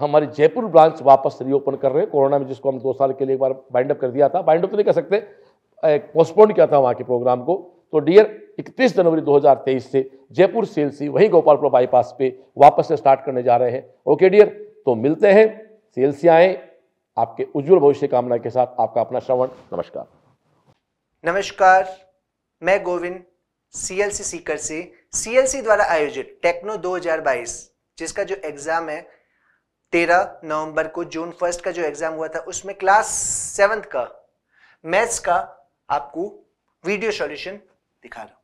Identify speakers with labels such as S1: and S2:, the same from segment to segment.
S1: हमारी जयपुर ब्रांच वापस रीओपन कर रहे हैं कोरोना में जिसको हम दो साल के लिए एक बार बाइंड अप कर दिया था बाइंड अप तो नहीं कर सकते पोस्टपोन किया था वहाँ के प्रोग्राम को तो डियर 31 जनवरी 2023 से जयपुर सीएलसी वहीं गोपालपुर बाईपास पे वापस से स्टार्ट करने जा रहे हैं ओके डियर तो मिलते हैं सीएलसी आए आपके उज्जवल भविष्य कामना के साथ आपका अपना श्रवण नमस्कार
S2: नमस्कार मैं गोविंद सीएलसी सीकर से सीएलसी द्वारा आयोजित टेक्नो 2022 जिसका जो एग्जाम है तेरह नवंबर को जून फर्स्ट का जो एग्जाम हुआ था उसमें क्लास सेवन्थ का मैथ्स का आपको वीडियो सॉल्यूशन दिखा रहा हूं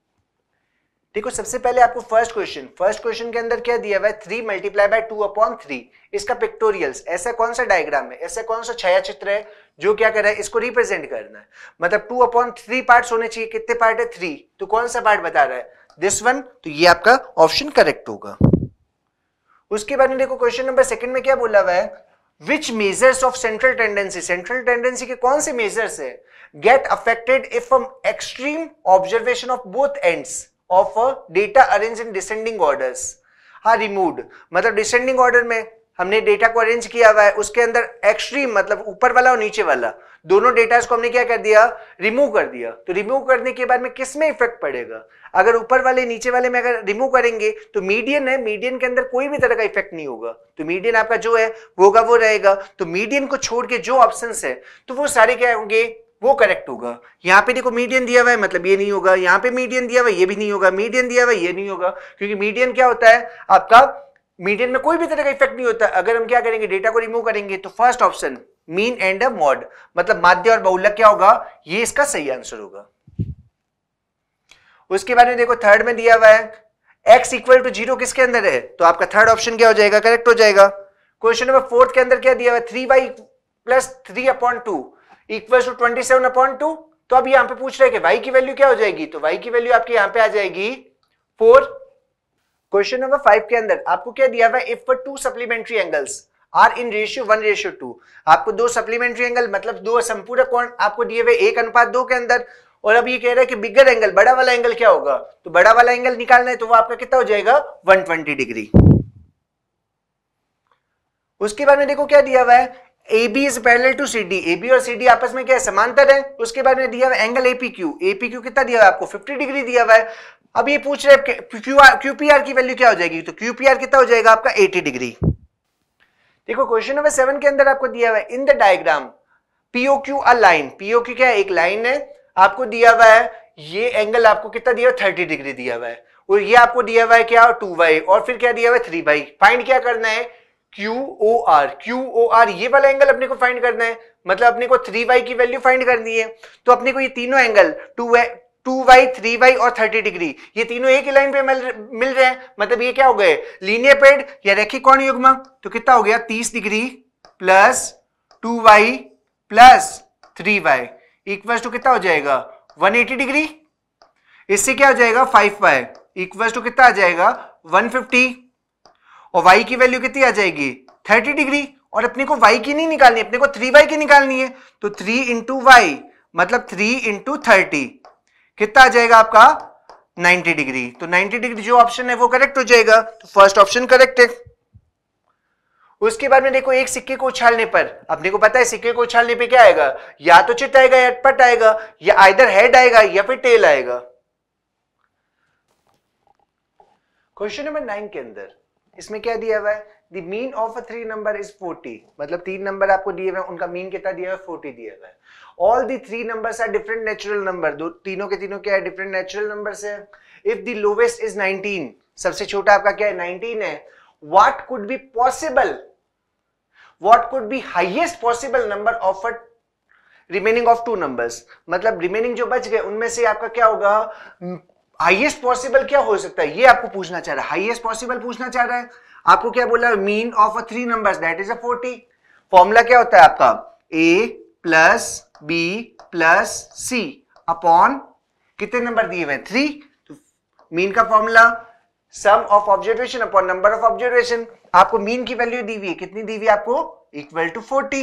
S2: देखो सबसे पहले आपको फर्स्ट क्वेश्चन फर्स्ट क्वेश्चन के अंदर क्या दिया हुआ है three multiply by two upon three इसका पिक्टोरियल्स ऐसा कौन सा डायग्राम है ऐसा कौन सा छाया चित्र है जो क्या कर रहा है इसको रिप्रेजेंट करना है मतलब टू अपॉन थ्री पार्ट होने चाहिए कितने पार्ट है थ्री तो कौन सा पार्ट बता रहा है दिस वन तो ये आपका ऑप्शन करेक्ट होगा उसके बाद में देखो क्वेश्चन नंबर सेकंड में क्या बोला हुआ है which measures of central tendency central tendency के कौन से मेजर्स है get affected if from extreme observation of both ends of data arrange in descending orders हा रिमूव मतलब डिसेंडिंग ऑर्डर में हमने डेटा को अरेंज किया हुआ है उसके अंदर एक्सट्रीम मतलब ऊपर वाला और नीचे वाला दोनों डेटा को हमने क्या कर दिया रिमूव कर दिया तो रिमूव करने के बाद में किस में इफेक्ट पड़ेगा अगर ऊपर वाले नीचे वाले में अगर रिमूव करेंगे तो मीडियन है मीडियन के अंदर कोई भी तरह का इफेक्ट नहीं होगा तो मीडियन आपका जो है वो होगा वो रहेगा तो मीडियन को छोड़ के जो ऑप्शन है तो वो सारे क्या होंगे वो करेक्ट होगा यहाँ पे देखो मीडियन दिया हुआ है मतलब ये नहीं होगा यहाँ पे मीडियन दिया हुआ है ये भी नहीं होगा मीडियन दिया हुआ ये नहीं होगा क्योंकि मीडियन क्या होता है आपका मीडियन में कोई भी तरह का इफेक्ट नहीं होता अगर हम क्या करेंगे डेटा को रिमूव करेंगे तो first option mean and mode मतलब माध्य और बहुलक क्या होगा ये इसका सही आंसर होगा उसके बाद में देखो थर्ड में दिया हुआ है एक्स इक्वल टू जीरो किसके अंदर है तो आपका थर्ड ऑप्शन क्या हो जाएगा करेक्ट हो जाएगा क्वेश्चन नंबर फोर्थ के अंदर क्या दिया हुआ है three by plus three upon two equal to twenty seven upon two तो अब यहां पे पूछ रहे हैं कि y की वैल्यू क्या हो जाएगी तो y की वैल्यू आपकी यहाँ पे आ जाएगी फोर क्वेश्चन नंबर फाइव के अंदर आपको क्या दिया हुआ if two supplementary angles are in ratio one ratio two आपको दो सप्लीमेंट्री एंगल मतलब दो संपूर्ण कोण आपको दिए हुए एक अनुपात दो के अंदर और अब ये कह रहा है कि बिगर एंगल बड़ा वाला एंगल क्या होगा तो बड़ा वाला एंगल निकालना है तो वो आपका कितना हो जाएगा 120 डिग्री उसके बाद में देखो क्या दिया हुआ है A B is parallel to C D A B और सी डी आपस में क्या है समांतर है उसके बाद में दिया हुआ angle AP Q AP Q कितना दिया हुआ है आपको 50 डिग्री दिया हुआ है अब ये पूछ रहे क्यूपीआर की वैल्यू क्या हो जाएगी तो क्यूपीआर कितना हो जाएगा आपका 80 डिग्री देखो क्वेश्चन नंबर सेवन के अंदर आपको दिया हुआ है in the diagram PO Q a line PO Q क्या है एक लाइन है आपको दिया हुआ है ये एंगल आपको कितना दिया हुआ थर्टी डिग्री दिया हुआ है और ये आपको दिया हुआ है क्या टू वाई और फिर क्या दिया हुआ है थ्री वाई फाइंड क्या करना है Q O R Q O R ये वाला एंगल अपने को फाइंड करना है मतलब अपने को थ्री वाई की वैल्यू फाइंड करनी है तो अपने को ये तीनों angle two two Y three Y और थर्टी डिग्री ये तीनों एक ही लाइन पे मिल रहे हैं मतलब ये क्या हो गए लीनियर पेड या रेखी कौन युग्म तो कितना हो गया तीस degree plus two Y plus three Y equal to कितना हो जाएगा वन एटी डिग्री इससे क्या हो जाएगा फाइव वाई इक्वल टू कितना आ जाएगा वन फिफ्टी और वाई की वैल्यू कितनी आ जाएगी थर्टी डिग्री और अपने को वाई की नहीं निकालनी अपने को थ्री 3y की निकालनी है तो थ्री इंटू वाई मतलब थ्री इंटू थर्टी कितना आ जाएगा आपका 90 डिग्री तो 90 डिग्री जो ऑप्शन है वो करेक्ट हो जाएगा तो फर्स्ट ऑप्शन करेक्ट है उसके बाद में देखो एक सिक्के को उछालने पर अपने को पता है सिक्के को उछालने पे क्या आएगा या तो चिट आएगा या पट आएगा या आइधर हेड आएगा या फिर टेल आएगा क्वेश्चन नंबर नाइन के अंदर इसमें क्या दिया हुआ है mean of a three number is forty मतलब तीन नंबर आपको दिए हुए उनका मीन कितना दिया हुआ है फोर्टी दिया हुआ है all the three numbers are different natural number दो तीनों के तीनों क्या है डिफरेंट नेचुरल नंबर है if the lowest is nineteen सबसे छोटा आपका क्या है नाइनटीन है what could be possible what could be highest possible number of a remaining of two numbers मतलब रिमेनिंग जो बच गए उनमें से आपका क्या होगा हाइएस्ट hmm, पॉसिबल क्या हो सकता है ये आपको पूछना चाह रहा है हाइएस्ट पॉसिबल पूछना चाह रहा है आपको क्या बोला mean of a three numbers that is a forty formula क्या होता है आपका A plus B plus C upon कितने नंबर दिए हुए थ्री मीन तो का formula sum of observation upon number of observation आपको मीन की वैल्यू दी हुई है कितनी दी हुई आपको इक्वल टू फोर्टी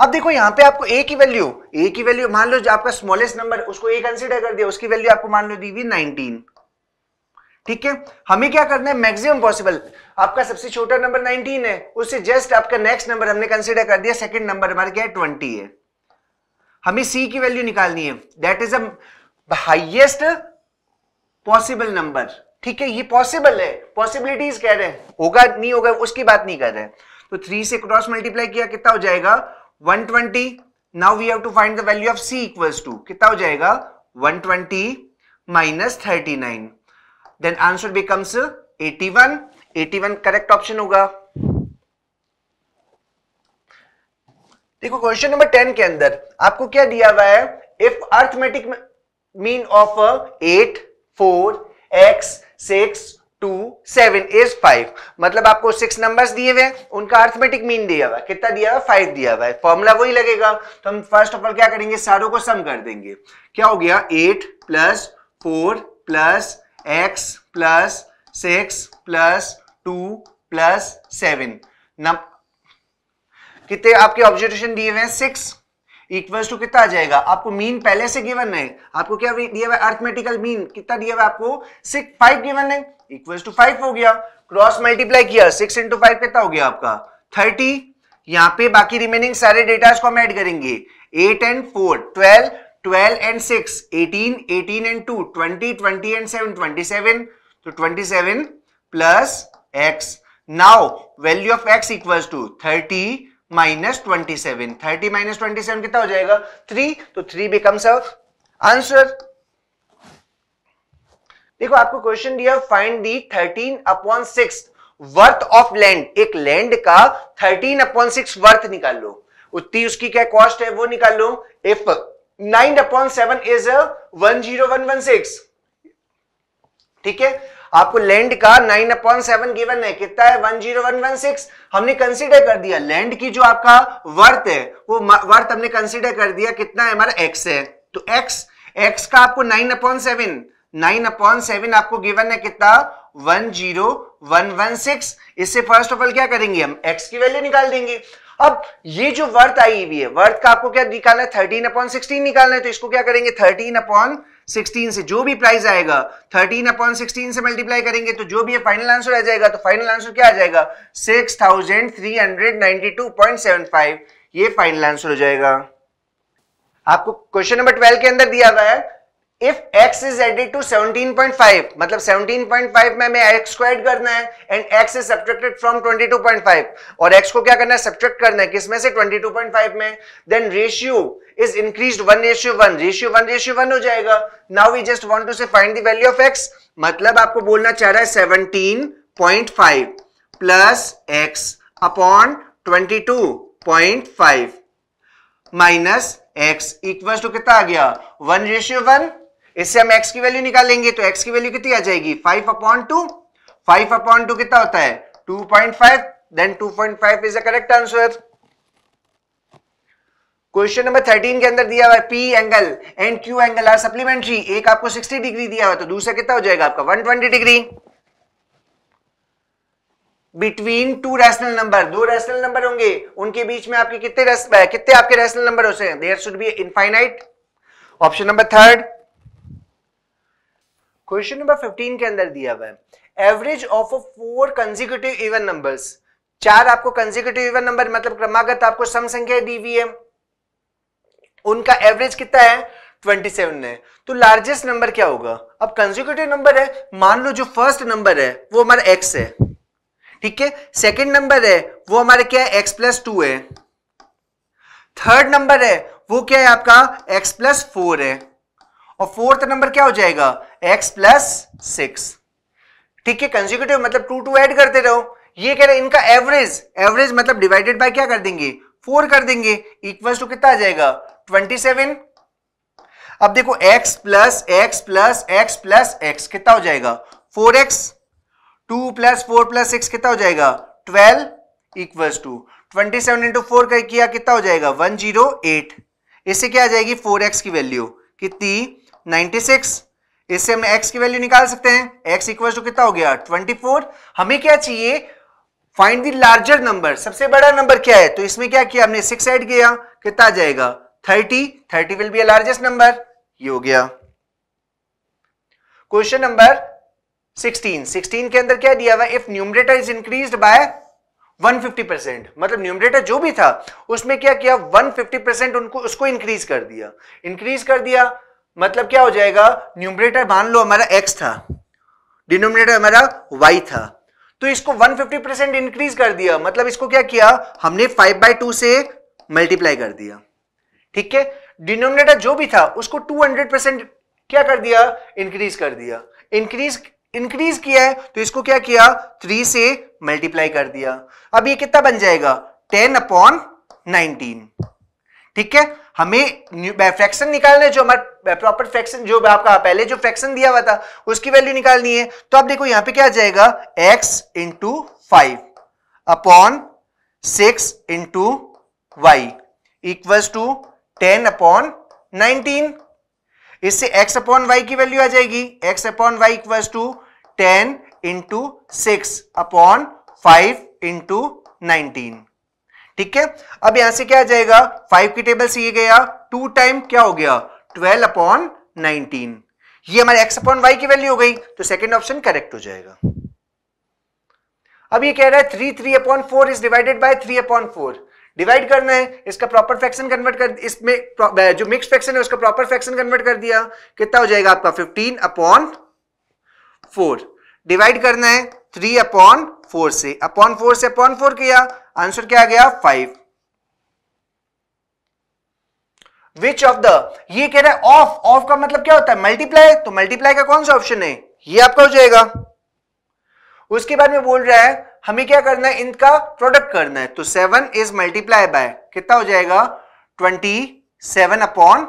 S2: अब देखो यहां पे आपको ए की वैल्यू ए की वैल्यू मान लो जो आपका स्मॉलेस्ट नंबर उसको ए कंसिडर कर दिया उसकी वैल्यू आपको मान लो दी हुई नाइनटीन ठीक है हमें क्या करना है मैक्सिमम पॉसिबल आपका सबसे छोटा नंबर 19 है उससे जस्ट आपका नेक्स्ट नंबर हमने कंसिडर कर दिया सेकंड नंबर हमारे क्या है 20 है हमें सी की वैल्यू निकालनी है that is highest possible number ठीक है ये पॉसिबल है पॉसिबिलिटीज कह रहे हैं होगा नहीं होगा उसकी बात नहीं कर रहे तो थ्री से क्रॉस मल्टीप्लाई किया कितना हो जाएगा 120 twenty now we have to find the value of C equals to कितना हो जाएगा 120 twenty minus thirty then answer becomes 81 81 correct option होगा देखो क्वेश्चन नंबर टेन के अंदर आपको क्या दिया हुआ है if arithmetic mean of eight four X six two seven is five मतलब आपको सिक्स नंबर्स दिए हुए हैं उनका अर्थमेटिक मीन दिया हुआ है कितना दिया हुआ फाइव दिया हुआ है फॉर्मूला वही लगेगा तो हम फर्स्ट ऑफ ऑल क्या करेंगे सारों को सम कर देंगे क्या हो गया eight plus four plus x plus six plus two plus seven कितने आपके ऑब्जर्वेशन दिए हुए हैं सिक्स इक्वल्स टू कितना आ जाएगा आपको मीन पहले से गिवन है आपको क्या दिया हुआ अर्थमेटिकल मीन कितना दिया हुआ आपको सिक्स फाइव गिवन है इक्वल्स टू फाइव हो गया क्रॉस मल्टीप्लाई किया सिक्स इंटू फाइव कितना हो गया आपका थर्टी यहाँ पे बाकी रिमेनिंग सारे डेटा को हम ऐड करेंगे eight and four twelve twelve and six eighteen eighteen and two twenty twenty and seven twenty seven तो twenty seven plus X now value of X equals to thirty minus twenty seven thirty minus twenty seven कितना हो जाएगा three तो three becomes answer देखो आपको question दिया find the thirteen upon six worth of land एक land का thirteen upon six worth निकाल लो उतनी उसकी क्या कॉस्ट है वो निकाल लो if nine upon seven is one zero one one six ठीक है आपको लैंड का नाइन अपॉइंट सेवन गिवन है कितना है one zero one one six हमने कंसीडर कर दिया लैंड की जो आपका वर्थ है वो वर्थ हमने कंसीडर कर दिया कितना है हमारा एक्स है तो एक्स एक्स का आपको nine a point seven nine a point seven आपको गिवन है कितना one zero one one six इससे फर्स्ट ऑफ ऑल क्या करेंगे हम एक्स की वैल्यू निकाल देंगे अब ये जो वर्थ आई हुई है वर्थ का आपको क्या निकालना है थर्टीन अपॉन सिक्सटीन निकालना है तो इसको क्या करेंगे थर्टीन अपॉन 16 से जो भी प्राइस आएगा 13 अपॉन 16 से मल्टीप्लाई करेंगे तो जो भी ये फाइनल आंसर आ जाएगा तो फाइनल आंसर क्या आ जाएगा 6392.75 ये फाइनल आंसर हो जाएगा आपको क्वेश्चन नंबर 12 के अंदर दिया हुआ है if x is added to 17.5 मतलब 17.5 में हमें एक्स को ऐड करना है and x is subtracted from 22.5 और एक्स को क्या करना है सब्ट्रैक्ट करना है किसमें से 22.5 में then ratio is increase one ratio one ratio one ratio one हो जाएगा now we just want to say find the value of x मतलब आपको बोलना चाह रहा है 17.5 plus x upon 22.5 minus x equal to कितना आ गया वन रेशियो वन इससे हम x की वैल्यू निकालेंगे तो x की वैल्यू कितनी आ जाएगी five upon two five upon two कितना होता है two point five then two point five is the correct answer question number thirteen के अंदर दिया हुआ है P angle and Q angle are supplementary एक आपको 60 डिग्री दिया हुआ तो दूसरा कितना हो जाएगा आपका 120 degree between two rational number दो रैशनल नंबर होंगे उनके बीच में आपके कितने कितने आपके रैशनल नंबर हो सकते हैं there should be infinite option number third question number 15 के अंदर दिया हुआ है average of four consecutive even numbers चार आपको कंजिक्यूटिव इवन नंबर मतलब क्रमागत आपको सम संख्या दी हुई है उनका एवरेज कितना है 27 है तो लार्जेस्ट नंबर क्या होगा अब कंजिक्यूटिव नंबर है मान लो जो फर्स्ट नंबर है वो हमारा एक्स है ठीक है सेकेंड नंबर है वो हमारा क्या है एक्स प्लस टू है थर्ड नंबर है वो क्या है आपका एक्स प्लस फोर है और फोर्थ नंबर क्या हो जाएगा एक्स प्लस सिक्स ठीक है कंजिक्यूटिव मतलब टू टू ऐड करते रहो ये कह रहे हैं इनका एवरेज एवरेज मतलब डिवाइडेड बाय क्या कर देंगे फोर कर देंगे इक्वल टू कितना आ जाएगा ट्वेंटी सेवन अब देखो x plus x plus x plus x कितना हो जाएगा four x two plus four plus six कितना हो जाएगा twelve equal to twenty seven into four का किया कितना हो जाएगा वन जीरो एट इससे क्या आ जाएगी फोर एक्स की वैल्यू कितनी नाइन्टी सिक्स इससे हमने x की वैल्यू निकाल सकते हैं x इक्वल टू कितना हो गया 24 हमें क्या चाहिए फाइंड द लार्जर नंबर सबसे बड़ा नंबर क्या है तो इसमें क्या किया हमने सिक्स ऐड किया कितना आ जाएगा 30 30 विल बी लार्जेस्ट नंबर ये हो गया क्वेश्चन नंबर 16 16 के अंदर क्या दिया हुआ if numerator is increase by 150 मतलब न्यूमरेटर जो भी था उसमें क्या किया 150 उनको उसको इंक्रीज कर दिया इंक्रीज कर दिया मतलब क्या हो जाएगा न्यूमरेटर मान लो हमारा एक्स था डिनोमिनेटर हमारा वाई था तो इसको 150 परसेंट इंक्रीज कर दिया मतलब इसको क्या किया हमने 5 बाई टू से मल्टीप्लाई कर दिया ठीक है डिनोमिनेटर जो भी था उसको 200 परसेंट क्या कर दिया इंक्रीज कर दिया इंक्रीज इंक्रीज किया है तो इसको क्या किया 3 से मल्टीप्लाई कर दिया अब ये कितना बन जाएगा 10 अपॉन नाइनटीन ठीक है हमें फ्रैक्शन निकालना है जो हमारा प्रॉपर फ्रैक्शन जो आपका पहले जो फ्रैक्शन दिया हुआ था उसकी वैल्यू निकालनी है तो आप देखो यहां पे क्या आ जाएगा x into five upon six into y equal to ten upon nineteen इससे x अपॉन वाई की वैल्यू आ जाएगी x upon y equal to ten into six upon five into nineteen ठीक है अब यहां से क्या आ जाएगा फाइव की टेबल से ये गया टू टाइम क्या हो गया ट्वेल्व अपॉन नाइनटीन ये हमारे एक्स अपॉन वाई की वैल्यू हो गई तो सेकेंड ऑप्शन करेक्ट हो जाएगा अब ये कह रहा है three three upon four is divided by three upon four divide करना है इसका प्रॉपर फ्रैक्शन कन्वर्ट कर इसमें जो मिक्स फ्रैक्शन है उसका प्रॉपर फ्रैक्शन कन्वर्ट कर दिया कितना हो जाएगा आपका फिफ्टीन अपॉन फोर डिवाइड करना है थ्री अपॉन फोर से अपॉन फोर से अपॉन फोर किया आंसर क्या आ गया फाइव विच ऑफ द ये कह रहा है ऑफ ऑफ का मतलब क्या होता है मल्टीप्लाई तो मल्टीप्लाई का कौन सा ऑप्शन है ये आपका हो जाएगा उसके बाद में बोल रहा है हमें क्या करना है इनका प्रोडक्ट करना है तो सेवन इज मल्टीप्लाई बाय कितना हो जाएगा ट्वेंटी सेवन अपॉन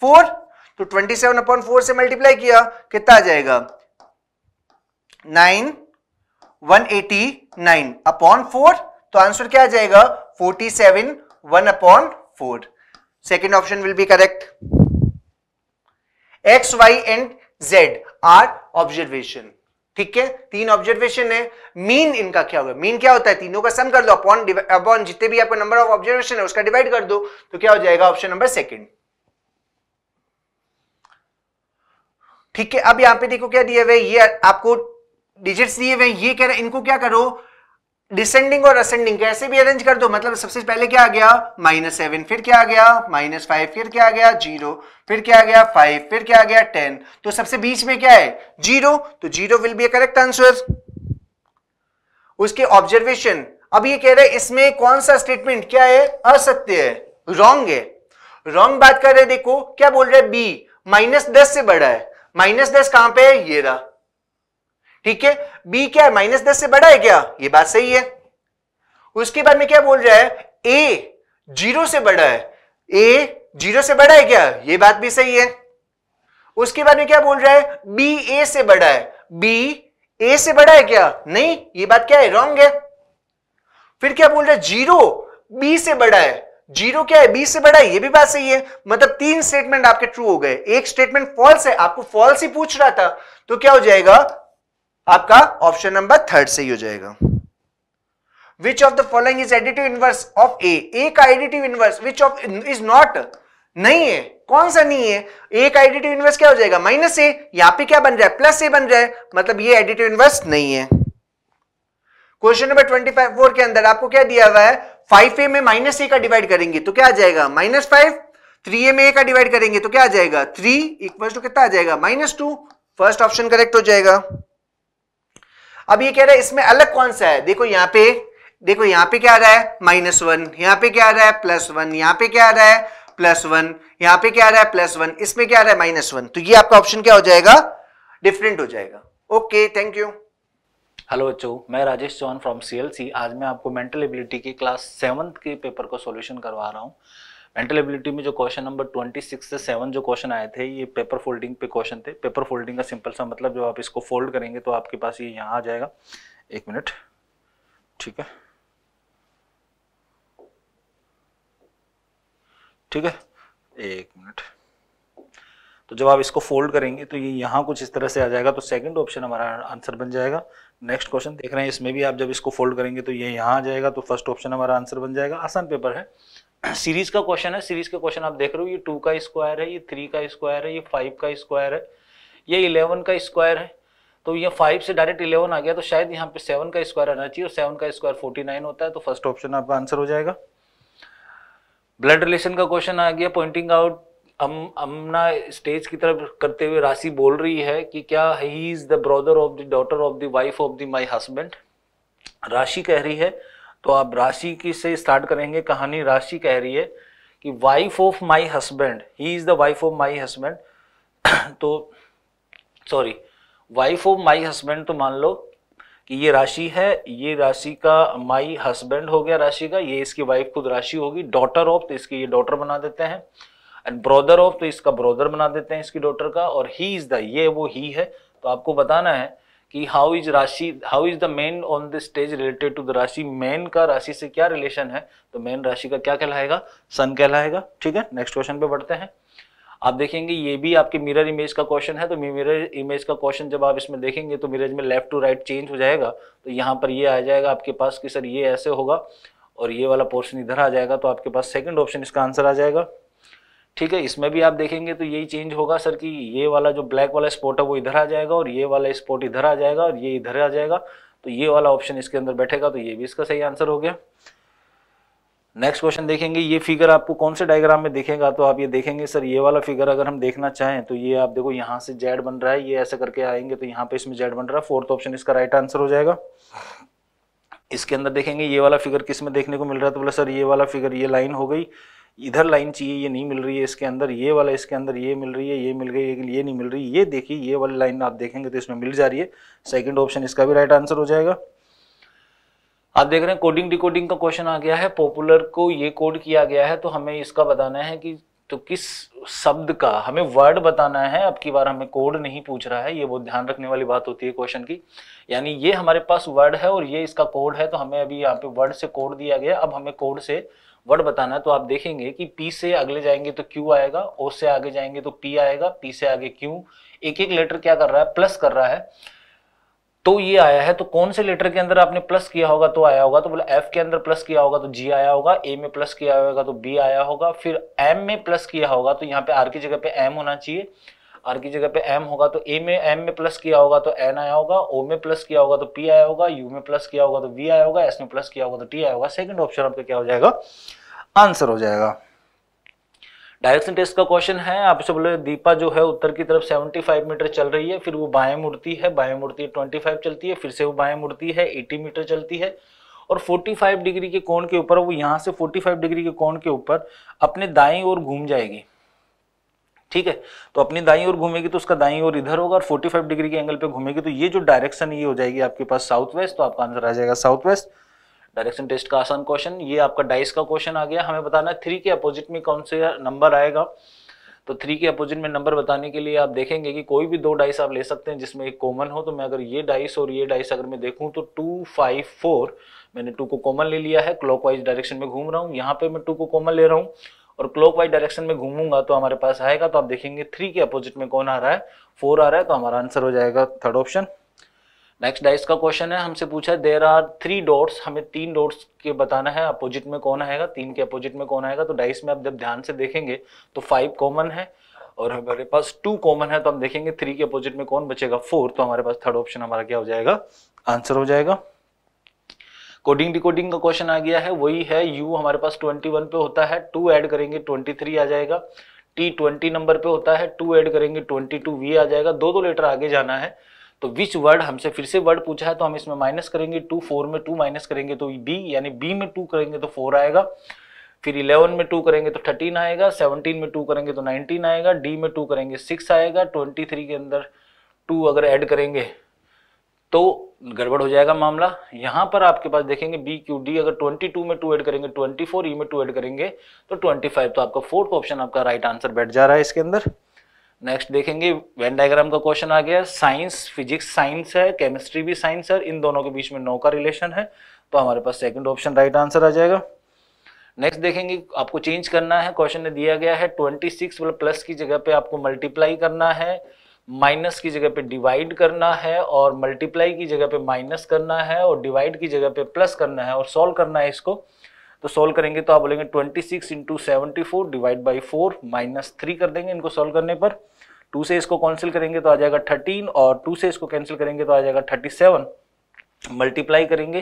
S2: फोर तो ट्वेंटी सेवन अपॉन फोर से मल्टीप्लाई किया कितना आ जाएगा nine one eighty nine upon four तो आंसर क्या आ जाएगा 47 seven one upon four second option will be correct x y and z are observation ठीक है तीन ऑब्जर्वेशन है मीन इनका क्या होगा मीन क्या होता है तीनों का सम कर दो अपॉन अपॉन जितने भी आपका नंबर ऑफ ऑब्जर्वेशन है उसका डिवाइड कर दो तो क्या हो जाएगा ऑप्शन नंबर सेकेंड ठीक है अब यहां पे देखो क्या दिए हुए ये आपको डिजिट्स दिए हुए ये कह रहे हैं इनको क्या करो डिसेंडिंग और असेंडिंग कैसे भी अरेंज कर दो मतलब सबसे पहले क्या आ गया माइनस सेवन फिर क्या आ गया माइनस फाइव फिर क्या आ गया जीरो फिर क्या आ गया फाइव फिर क्या आ गया टेन तो सबसे बीच में क्या है जीरो तो zero will be a correct answer उसके ऑब्जर्वेशन अब ये कह रहे हैं इसमें कौन सा स्टेटमेंट क्या है असत्य है रॉन्ग है रॉन्ग बात कर रहे देखो क्या बोल रहे बी माइनस दस से बड़ा है माइनस दस कहां पे है ये रहा ठीक है बी क्या है माइनस दस से बड़ा है क्या ये बात सही है उसके बाद में क्या बोल रहा है ए जीरो से बड़ा है ए जीरो से बड़ा है क्या ये बात भी सही है उसके बाद में क्या बोल रहा है बी ए से बड़ा है बी ए से बड़ा है क्या नहीं ये बात क्या है रॉन्ग है फिर क्या बोल रहा है जीरो बी से बड़ा है जीरो क्या है बी से बड़ा है ये भी बात सही है मतलब तीन स्टेटमेंट आपके ट्रू हो गए एक स्टेटमेंट फॉल्स है आपको फॉल्स ही पूछ रहा था तो क्या हो जाएगा आपका ऑप्शन नंबर थर्ड सही हो जाएगा which of the following is additive inverse of a a का additive inverse which of is not नहीं है कौन सा नहीं है ए का एडिटिव इनवर्स क्या हो जाएगा माइनस ए यहां पे क्या बन रहा है प्लस ए बन रहा है मतलब ये एडिटिव इनवर्स नहीं है question number twenty five four के अंदर आपको क्या दिया हुआ है फाइव ए में माइनस ए का डिवाइड करेंगे तो क्या आ जाएगा माइनस फाइव थ्री ए में ए का डिवाइड करेंगे तो क्या आ जाएगा थ्री इक्वल टू कितना आ जाएगा minus two first option correct हो जाएगा अब ये कह रहा है इसमें अलग कौन सा है देखो यहाँ पे देखो यहाँ पे क्या आ रहा है माइनस वन यहाँ पे क्या आ रहा है प्लस वन यहाँ पे क्या आ रहा है प्लस वन यहाँ पे क्या आ रहा है प्लस वन इसमें क्या आ रहा है माइनस वन तो ये आपका ऑप्शन क्या हो जाएगा डिफरेंट हो जाएगा ओके थैंक यू हेलो बच्चों मैं राजेश चौहान फ्रॉम सीएलसी
S3: आज मैं आपको मेंटल एबिलिटी की क्लास सेवन्थ के पेपर को सॉल्यूशन करवा रहा हूँ मेंटल एबिलिटी में जो क्वेश्चन नंबर ट्वेंटी सिक्स से सेवन जो क्वेश्चन आए थे ये पेपर फोल्डिंग पे क्वेश्चन थे पेपर फोल्डिंग का सिंपल सा मतलब जब आप इसको फोल्ड करेंगे तो आपके पास ये यहाँ आ जाएगा एक मिनट ठीक है ठीक है एक मिनट तो जब आप इसको फोल्ड करेंगे तो ये यहाँ कुछ इस तरह से आ जाएगा तो सेकंड ऑप्शन हमारा आंसर बन जाएगा नेक्स्ट क्वेश्चन देख रहे हैं इसमें भी आप जब इसको फोल्ड करेंगे तो ये यहाँ आ जाएगा तो फर्स्ट ऑप्शन हमारा आंसर बन जाएगा आसान पेपर है सीरीज का क्वेश्चन है सीरीज का क्वेश्चन आप देख रहे हो ये टू का स्क्वायर है ये थ्री का स्क्वायर है ये फाइव का स्क्वायर है ये इलेवन का स्क्वायर है तो ये फाइव से डायरेक्ट इलेवन आ गया तो शायद यहाँ पे सेवन का स्क्वायर आना चाहिए और सेवन का स्क्वायर फोर्टी नाइन होता है तो फर्स्ट ऑप्शन आपका आंसर हो जाएगा ब्लड रिलेशन का क्वेश्चन आ गया पॉइंटिंग आउट हम अमना स्टेज की तरफ करते हुए राशि बोल रही है कि क्या he is the brother of the daughter of the wife of the my husband Rashi कह रही है तो आप राशि की से स्टार्ट करेंगे कहानी राशि कह रही है कि wife of my husband he is the wife of my husband तो sorry wife of my husband तो मान लो कि ये राशि है ये राशि का माई हस्बैंड हो गया राशि का ये इसकी वाइफ खुद राशि होगी डॉटर ऑफ तो इसकी ये डॉटर बना देते हैं एंड ब्रदर ऑफ तो इसका ब्रदर बना देते हैं इसकी डॉटर का और ही इज़ द ये वो ही है तो आपको बताना है कि how is Rashi how is the man on the stage related to the Rashi man का राशि से क्या रिलेशन है तो मैन राशि का क्या कहलाएगा सन कहलाएगा ठीक है नेक्स्ट क्वेश्चन पे बढ़ते हैं आप देखेंगे ये भी आपके मिरर इमेज का क्वेश्चन है तो मिरर इमेज का क्वेश्चन जब आप इसमें देखेंगे तो मिरर में लेफ्ट टू राइट चेंज हो जाएगा तो यहाँ पर ये आ जाएगा आपके पास कि सर ये ऐसे होगा और ये वाला पोर्शन इधर आ जाएगा तो आपके पास सेकंड ऑप्शन इसका आंसर आ जाएगा ठीक है इसमें भी आप देखेंगे तो यही चेंज होगा सर कि ये वाला जो ब्लैक वाला स्पॉट है वो इधर आ जाएगा और ये वाला स्पॉट इधर आ जाएगा और ये इधर आ जाएगा तो ये वाला ऑप्शन इसके अंदर बैठेगा तो ये भी इसका सही आंसर हो गया नेक्स्ट क्वेश्चन देखेंगे ये फिगर आपको कौन से डायग्राम में देखेगा तो आप ये देखेंगे सर ये वाला फिगर अगर हम देखना चाहें तो ये आप देखो यहाँ से जेड बन रहा है ये ऐसे करके आएंगे तो यहाँ पे इसमें जेड बन रहा है फोर्थ ऑप्शन इसका राइट आंसर हो जाएगा इसके अंदर देखेंगे ये वाला फिगर किस में देखने को मिल रहा है तो बोला सर ये वाला फिगर ये लाइन हो गई इधर लाइन चाहिए ये नहीं मिल रही है इसके अंदर ये वाला इसके अंदर ये मिल रही है ये मिल गई लेकिन ये नहीं मिल रही ये देखिए ये वाली लाइन आप देखेंगे तो इसमें मिल जा रही है सेकंड ऑप्शन इसका भी राइट आंसर हो जाएगा आप देख रहे हैं कोडिंग डिकोडिंग का क्वेश्चन आ गया है पॉपुलर को ये कोड किया गया है तो हमें इसका बताना है कि तो किस शब्द का हमें वर्ड बताना है अब की बार हमें कोड नहीं पूछ रहा है ये बहुत ध्यान रखने वाली बात होती है क्वेश्चन की यानी ये हमारे पास वर्ड है और ये इसका कोड है तो हमें अभी यहाँ पे वर्ड से कोड दिया गया अब हमें कोड से वर्ड बताना तो आप देखेंगे कि पी से अगले जाएंगे तो क्यू आएगा ओ से आगे जाएंगे तो पी आएगा पी से आगे क्यू एक एक लेटर क्या कर रहा है प्लस कर रहा है तो ये आया है तो कौन से लेटर के अंदर आपने प्लस किया होगा तो आया होगा तो बोला एफ के अंदर प्लस किया होगा तो जी आया होगा ए में प्लस किया होगा तो बी आया होगा फिर एम में प्लस किया होगा तो यहाँ पे आर की जगह पे एम होना चाहिए आर की जगह पे एम होगा तो ए में एम में प्लस किया होगा तो एन आया होगा ओ में प्लस किया होगा तो पी आया होगा यू में प्लस किया होगा तो वी आया होगा एस में प्लस किया होगा तो टी आया होगा सेकंड ऑप्शन आपका क्या हो जाएगा आंसर हो जाएगा डायरेक्शन टेस्ट का क्वेश्चन है आपसे बोले दीपा जो है उत्तर की तरफ 75 मीटर चल रही है फिर वो बाएं मुड़ती है बाएं मुड़ती है 25 चलती है फिर से वो बाएं मुड़ती है 80 मीटर चलती है और 45 डिग्री के कोण के ऊपर वो यहाँ से 45 डिग्री के कोण के ऊपर अपने दाई ओर घूम जाएगी ठीक है तो अपनी दाई ओर घूमेगी तो उसका दाई ओर इधर होगा और 45 डिग्री के एंगल पे घूमेगी तो ये जो डायरेक्शन ये हो जाएगी आपके पास साउथ वेस्ट तो आपका आंसर आ जाएगा साउथ वेस्ट डायरेक्शन टेस्ट का आसान क्वेश्चन ये आपका डाइस का क्वेश्चन आ गया हमें बताना है थ्री के अपोजिट में कौन से नंबर आएगा तो थ्री के अपोजिट में नंबर बताने के लिए आप देखेंगे कि कोई भी दो डाइस आप ले सकते हैं जिसमें एक कॉमन हो तो मैं अगर ये डाइस और ये डाइस अगर मैं देखूं तो टू फाइव फोर मैंने टू को कॉमन ले लिया है क्लॉकवाइज डायरेक्शन में घूम रहा हूँ यहाँ पे मैं टू को कॉमन ले रहा हूँ और क्लॉकवाइज डायरेक्शन में घूमूंगा तो हमारे पास आएगा तो आप देखेंगे थ्री के अपोजिट में कौन आ रहा है फोर आ रहा है तो हमारा आंसर हो जाएगा थर्ड ऑप्शन नेक्स्ट डाइस का क्वेश्चन है हमसे पूछा देर आर थ्री डॉट्स हमें तीन डॉट्स के बताना है अपोजिट में कौन आएगा तीन के अपोजिट में कौन आएगा तो डाइस में आप जब ध्यान से देखेंगे तो फाइव कॉमन है और हमारे पास टू कॉमन है तो हम देखेंगे थ्री के अपोजिट में कौन बचेगा फोर तो हमारे पास थर्ड ऑप्शन हमारा क्या हो जाएगा आंसर हो जाएगा कोडिंग डिकोडिंग का क्वेश्चन आ गया है वही है यू हमारे पास ट्वेंटी वन पे होता है टू ऐड करेंगे ट्वेंटी थ्री आ जाएगा टी ट्वेंटी नंबर पे होता है टू ऐड करेंगे ट्वेंटी टू वी आ जाएगा दो दो लेटर आगे जाना है तो विच वर्ड हमसे फिर से वर्ड पूछा है तो हम इसमें माइनस करेंगे टू फोर में टू माइनस करेंगे तो बी यानी बी में टू करेंगे तो फोर आएगा फिर इलेवन में टू करेंगे तो थर्टीन आएगा सेवनटीन में टू करेंगे तो नाइनटीन आएगा डी में टू करेंगे सिक्स आएगा ट्वेंटी थ्री के अंदर टू अगर ऐड करेंगे तो गड़बड़ हो जाएगा मामला यहाँ पर आपके पास देखेंगे बी क्यू डी अगर ट्वेंटी टू में टू ऐड करेंगे ट्वेंटी फोर ई में टू ऐड करेंगे तो ट्वेंटी फाइव तो आपका फोर्थ ऑप्शन आपका राइट आंसर बैठ जा रहा है इसके अंदर नेक्स्ट देखेंगे वेन डायग्राम का क्वेश्चन आ गया साइंस फिजिक्स साइंस है केमिस्ट्री भी साइंस है इन दोनों के बीच में नो का रिलेशन है तो हमारे पास सेकंड ऑप्शन राइट आंसर आ जाएगा नेक्स्ट देखेंगे आपको चेंज करना है क्वेश्चन ने दिया गया है ट्वेंटी सिक्स प्लस की जगह पे आपको मल्टीप्लाई करना है माइनस की जगह पे डिवाइड करना है और मल्टीप्लाई की जगह पे माइनस करना है और डिवाइड की जगह पे प्लस करना है और सॉल्व करना है इसको तो सोल्व करेंगे तो आप बोलेंगे twenty six into seventy four divide by four minus three कर देंगे इनको सोल्व करने पर टू से इसको कैंसिल करेंगे तो आ जाएगा थर्टीन और टू से इसको कैंसिल करेंगे तो आ जाएगा थर्टी सेवन मल्टीप्लाई करेंगे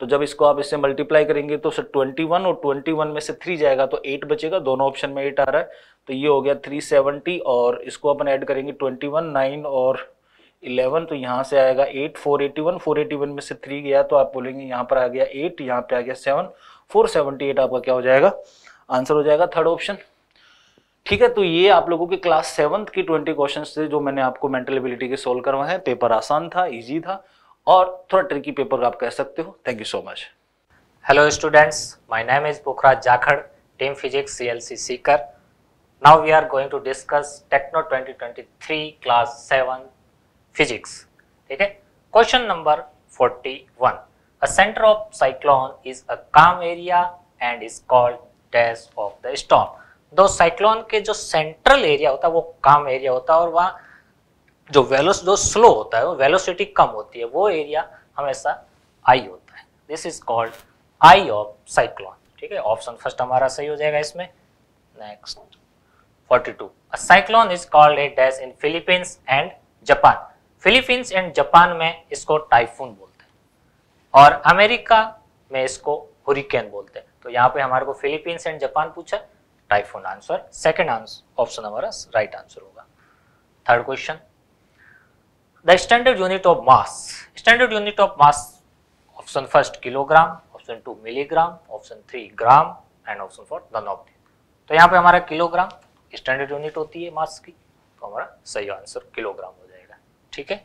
S3: तो जब इसको आप इससे मल्टीप्लाई करेंगे तो सर ट्वेंटी वन और ट्वेंटी वन में से थ्री जाएगा तो एट बचेगा दोनों ऑप्शन में एट आ रहा है तो ये हो गया थ्री सेवनटी और इसको अपन ऐड करेंगे ट्वेंटी वन नाइन और इलेवन तो यहाँ से आएगा eight four eighty one four eighty one में से थ्री गया तो आप बोलेंगे यहाँ पर आ गया एट यहाँ पे आ गया सेवन फोर एट आपका क्या हो जाएगा आंसर हो जाएगा थर्ड ऑप्शन ठीक है तो ये आप लोगों के क्लास सेवंथ की ट्वेंटी क्वेश्चन थे जो मैंने आपको मेंटल एबिलिटी के सोल्व करवाए पेपर आसान था ईजी था और थोड़ा ट्रिकी पेपर आप कह सकते हो thank you so much
S4: hello students my name is Pokhraj Jakhar सी physics clc Sikar now we are going to discuss techno 2023 class seven physics ठीक है question number 41 A center of cyclone is a calm area and is called dash of the storm. दो cyclone के जो central area होता है वो काम area होता है और वहाँ जो वेलोस जो स्लो होता है वो वेलोसिटी कम होती है वो एरिया हमेशा आई होता है this is called eye of cyclone ठीक है ऑप्शन फर्स्ट हमारा सही हो जाएगा इसमें next 42 a cyclone is called a dash in Philippines and Japan Philippines and Japan में इसको टाइफून बोलते और अमेरिका में इसको हुरिकेन बोलते हैं तो यहाँ पे हमारे को फिलीपींस एंड जापान पूछा typhoon answer second answer option हमारा राइट आंसर होगा third question the standard unit of mass standard unit of mass option first kilogram option two milligram option three gram and option four none of तो यहाँ पे हमारा kilogram standard unit होती है मास की तो हमारा सही आंसर किलोग्राम हो जाएगा ठीक है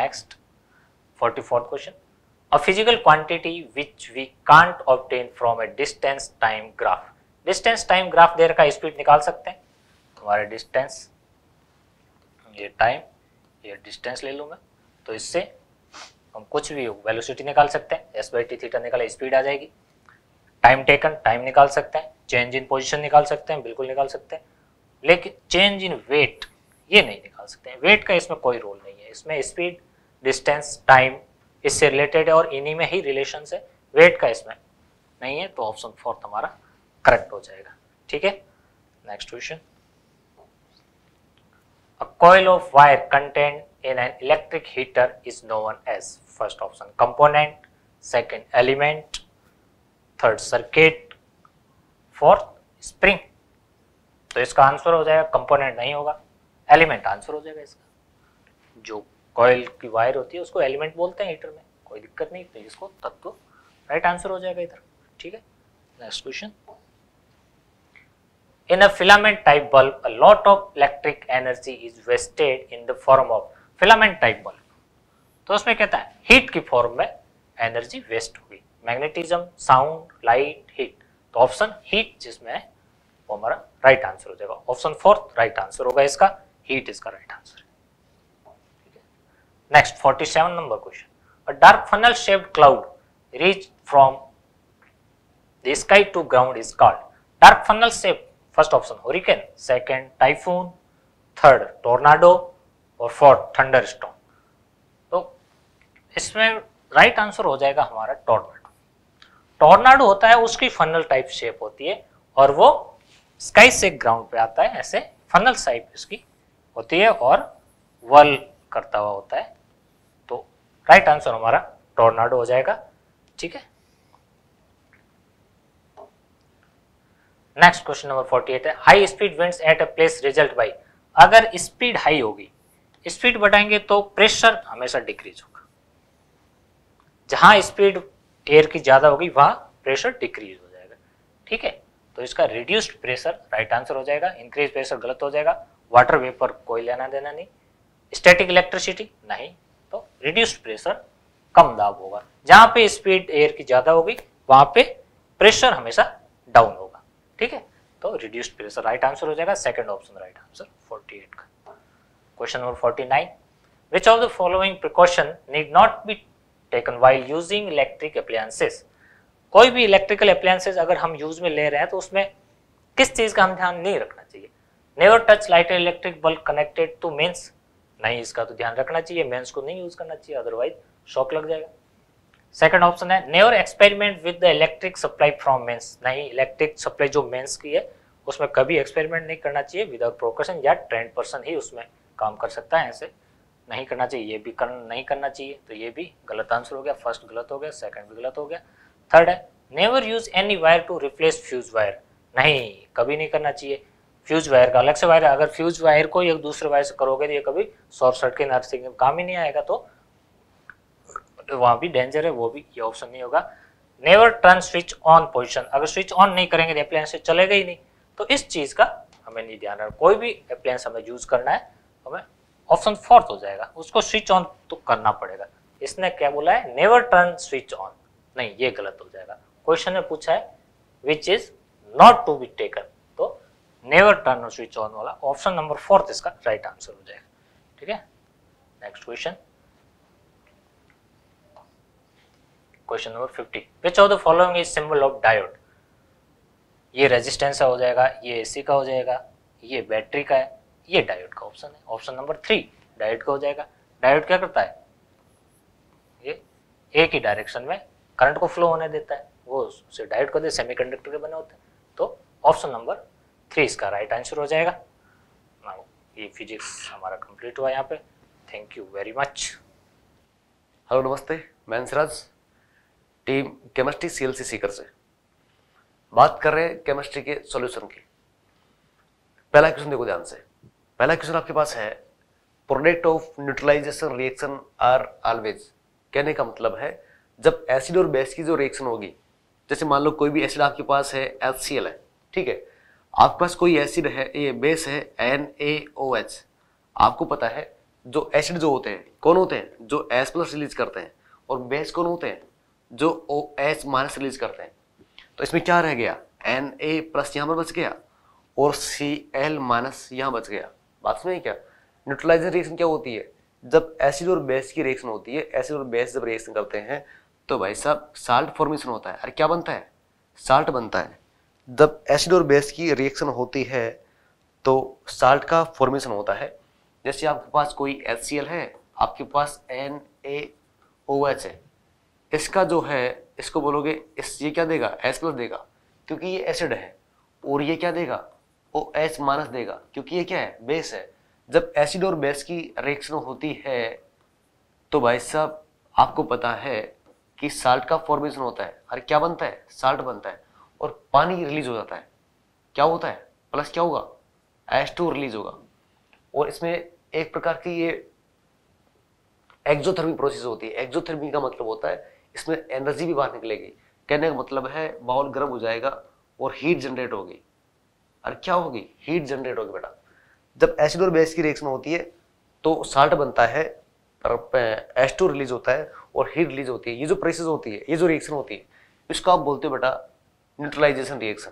S4: next forty question a physical quantity which we can't obtain from a distance time graph distance time graph there का speed निकाल सकते हैं हमारे distance ये time ये distance ले लूँगा तो इससे हम कुछ भी वेलोसिटी निकाल सकते हैं एस बाई टी थीटा निकाला स्पीड आ जाएगी टाइम टेकन टाइम निकाल सकते हैं चेंज इन पोजीशन निकाल सकते हैं बिल्कुल निकाल सकते हैं लेकिन चेंज इन वेट ये नहीं निकाल सकते हैं वेट का इसमें कोई रोल नहीं है इसमें स्पीड डिस्टेंस टाइम इससे रिलेटेड है और इन्हीं में ही रिलेशन है वेट का इसमें नहीं है तो ऑप्शन फोर्थ हमारा करेक्ट हो जाएगा ठीक है next question a coil of wire content in an electric heater is known as first option component second element third circuit fourth spring तो इसका आंसर हो जाएगा कंपोनेंट नहीं होगा एलिमेंट आंसर हो जाएगा इसका जो कॉयल की वायर होती है उसको एलिमेंट बोलते हैं हीटर में कोई दिक्कत नहीं तो इसको तत्व राइट आंसर हो जाएगा इधर ठीक है next question in a filament type bulb a lot of electric energy is wasted in the form of filament type bulb तो उसमें कहता है हीट की फॉर्म में एनर्जी वेस्ट हुई मैग्नेटिज्म साउंड लाइट हीट तो ऑप्शन हीट जिसमें है वो हमारा राइट आंसर हो जाएगा ऑप्शन फोर्थ राइट आंसर होगा इसका हीट इसका right answer next 47 number question dark funnel shaped cloud reach from the sky to ground is called dark funnel shape first option hurricane second typhoon third tornado और fourth thunderstorm तो इसमें right answer हो जाएगा हमारा tornado tornado होता है उसकी funnel type shape होती है और वो स्काई से ग्राउंड पे आता है ऐसे फनल साइप इसकी होती है और वर्ल करता हुआ होता है राइट आंसर हमारा टोर्नाडो हो जाएगा ठीक है नेक्स्ट क्वेश्चन नंबर 48 है high speed winds at a place result by अगर स्पीड हाई होगी स्पीड बढ़ाएंगे तो प्रेशर हमेशा डिक्रीज होगा जहां स्पीड एयर की ज्यादा होगी वहां प्रेशर डिक्रीज हो जाएगा ठीक है तो इसका रिड्यूस्ड प्रेशर राइट आंसर हो जाएगा इंक्रीज प्रेशर गलत हो जाएगा वाटर वेपर कोई लेना देना नहीं स्टैटिक इलेक्ट्रिसिटी नहीं रिड्यूस्ड प्रेशर कम दाब होगा जहां पे स्पीड एयर की ज्यादा होगी वहां पे प्रेशर हमेशा डाउन होगा ठीक है तो रिड्यूस्ड प्रेशर राइट आंसर हो जाएगा सेकंड ऑप्शन राइट आंसर 48 का question number 49 which of the following precaution need not be taken while using electric appliances कोई भी इलेक्ट्रिकल अप्लायंसेस अगर हम यूज में ले रहे हैं तो उसमें किस चीज का हम ध्यान नहीं रखना चाहिए never touch light electric bulb connected to mains नहीं इसका तो ध्यान रखना चाहिए मेंस को नहीं यूज करना चाहिए अदरवाइज शॉक लग जाएगा सेकंड ऑप्शन है never experiment with the electric supply from mains नहीं इलेक्ट्रिक सप्लाई जो मेंस की है उसमें कभी एक्सपेरिमेंट नहीं करना चाहिए विदाउट प्रोकशन या ट्रेंड पर्सन ही उसमें काम कर सकता है ऐसे नहीं करना चाहिए ये भी कर, नहीं करना चाहिए तो ये भी गलत आंसर हो गया फर्स्ट गलत हो गया सेकंड भी गलत हो गया थर्ड है never use any wire to replace fuse wire नहीं कभी नहीं करना चाहिए फ्यूज वायर का अलग से वायर अगर फ्यूज वायर को एक दूसरे वायर से करोगे तो ये कभी शॉर्ट सर्किट नर्सिंग काम ही नहीं आएगा तो वहां भी डेंजर है वो भी ये ऑप्शन नहीं होगा never turn switch on position अगर स्विच ऑन नहीं करेंगे तो अप्लायंस चलेगा ही नहीं तो इस चीज़ का हमें नहीं ध्यान रखना कोई भी अप्लायंस हमें यूज़ करना है तो हमें ऑप्शन फोर्थ हो जाएगा उसको स्विच ऑन तो करना पड़ेगा इसने क्या बोला है नेवर टर्न स्विच ऑन नहीं ये गलत हो जाएगा क्वेश्चन में पूछा है which is not to be taken never turn और स्विच ऑन वाला ऑप्शन नंबर फोर्थ इसका राइट आंसर हो जाएगा ठीक है next question question number fifty which of the following is symbol of diode ये रेजिस्टेंस का हो जाएगा ये एसी का हो जाएगा ये बैटरी का है ये डायोड का ऑप्शन है ऑप्शन नंबर थ्री डायोड का हो जाएगा डायोड क्या करता है ये एक ही डायरेक्शन में करंट को फ्लो होने देता है वो उसे डायोड को दे सेमीकंडक्टर के बने होते हैं तो ऑप्शन नंबर थ्री इसका राइट आंसर हो जाएगा नाउ ये फिजिक्स हमारा कंप्लीट हुआ यहाँ पे thank you very much
S5: hello नमस्ते मैं Ansraj team chemistry C L C Sikar से बात कर रहे हैं केमिस्ट्री के सॉल्यूशन की पहला क्वेश्चन देखो ध्यान से पहला क्वेश्चन आपके पास है product of neutralization reaction are always कहने का मतलब है जब एसिड और बेस की जो रिएक्शन होगी जैसे मान लो कोई भी एसिड आपके पास है एच है ठीक है आपके पास कोई एसिड है ये बेस है एन ए ओ एच आपको पता है जो एसिड जो होते हैं कौन होते हैं जो एस प्लस रिलीज करते हैं और बेस कौन होते हैं जो ओ एच माइनस रिलीज करते हैं तो इसमें क्या रह गया एन ए प्लस यहाँ पर बच गया और सी एल माइनस यहाँ बच गया बात समझ क्या न्यूट्रलाइजिंग रिएक्शन क्या होती है जब एसिड और बेस की रिएक्शन होती है एसिड और बेस जब रिएक्शन करते हैं तो भाई साहब साल्ट फॉर्मेशन होता है अरे क्या बनता है साल्ट बनता है जब एसिड और बेस की रिएक्शन होती है तो साल्ट का फॉर्मेशन होता है जैसे आपके पास कोई एच है आपके पास एन ए ओ एच है इसका जो है इसको बोलोगे इस ये क्या देगा एच प्लस देगा क्योंकि ये एसिड है और ये क्या देगा ओ एच माइनस देगा क्योंकि ये क्या है बेस है जब एसिड और बेस की रिएक्शन होती है तो भाई साहब आपको पता है कि साल्ट का फॉर्मेशन होता है अरे क्या बनता है साल्ट बनता है और पानी रिलीज हो जाता है क्या होता है प्लस क्या होगा एस टू रिलीज होगा और इसमें एक प्रकार की ये एक्जोथर्मी प्रोसेस होती है एक्जोथर्मी का मतलब होता है इसमें एनर्जी भी बाहर निकलेगी कहने का मतलब है बाउल गर्म हो जाएगा और हीट जनरेट होगी और क्या होगी हीट जनरेट होगी बेटा जब एसिड और बेस की रिएक्शन होती है तो साल्ट बनता है एस टू रिलीज होता है और हीट रिलीज होती है ये जो प्रोसेस होती है ये जो रिएक्शन होती है इसको आप बोलते हो बेटा न्यूट्रलाइजेशन रिएक्शन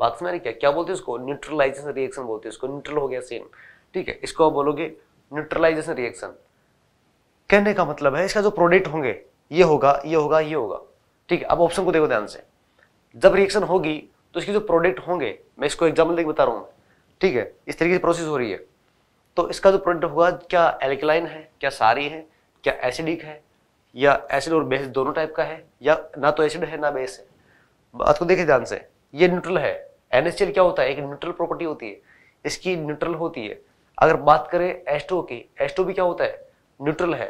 S5: बात समझ रही क्या क्या बोलते हैं इसको न्यूट्रलाइजेशन रिएक्शन बोलते हैं इसको न्यूट्रल हो गया सेम ठीक है इसको आप बोलोगे न्यूट्रलाइजेशन रिएक्शन कहने का मतलब है इसका जो प्रोडक्ट होंगे ये होगा ये होगा ये होगा ठीक है अब ऑप्शन को देखो ध्यान से जब रिएक्शन होगी तो इसके जो प्रोडक्ट होंगे मैं इसको एग्जाम्पल देख बता रहा हूँ ठीक है इस तरीके से प्रोसेस हो रही है तो इसका जो प्रोडक्ट होगा क्या एल्कलाइन है क्या सारी है क्या एसिडिक है या एसिड और बेस दोनों टाइप का है या ना तो एसिड है ना बेस है बात को देखें ध्यान से ये न्यूट्रल है एनएसएल क्या होता है एक न्यूट्रल प्रॉपर्टी होती है इसकी न्यूट्रल होती है अगर बात करें एस्टो की एस्टो भी क्या होता है न्यूट्रल है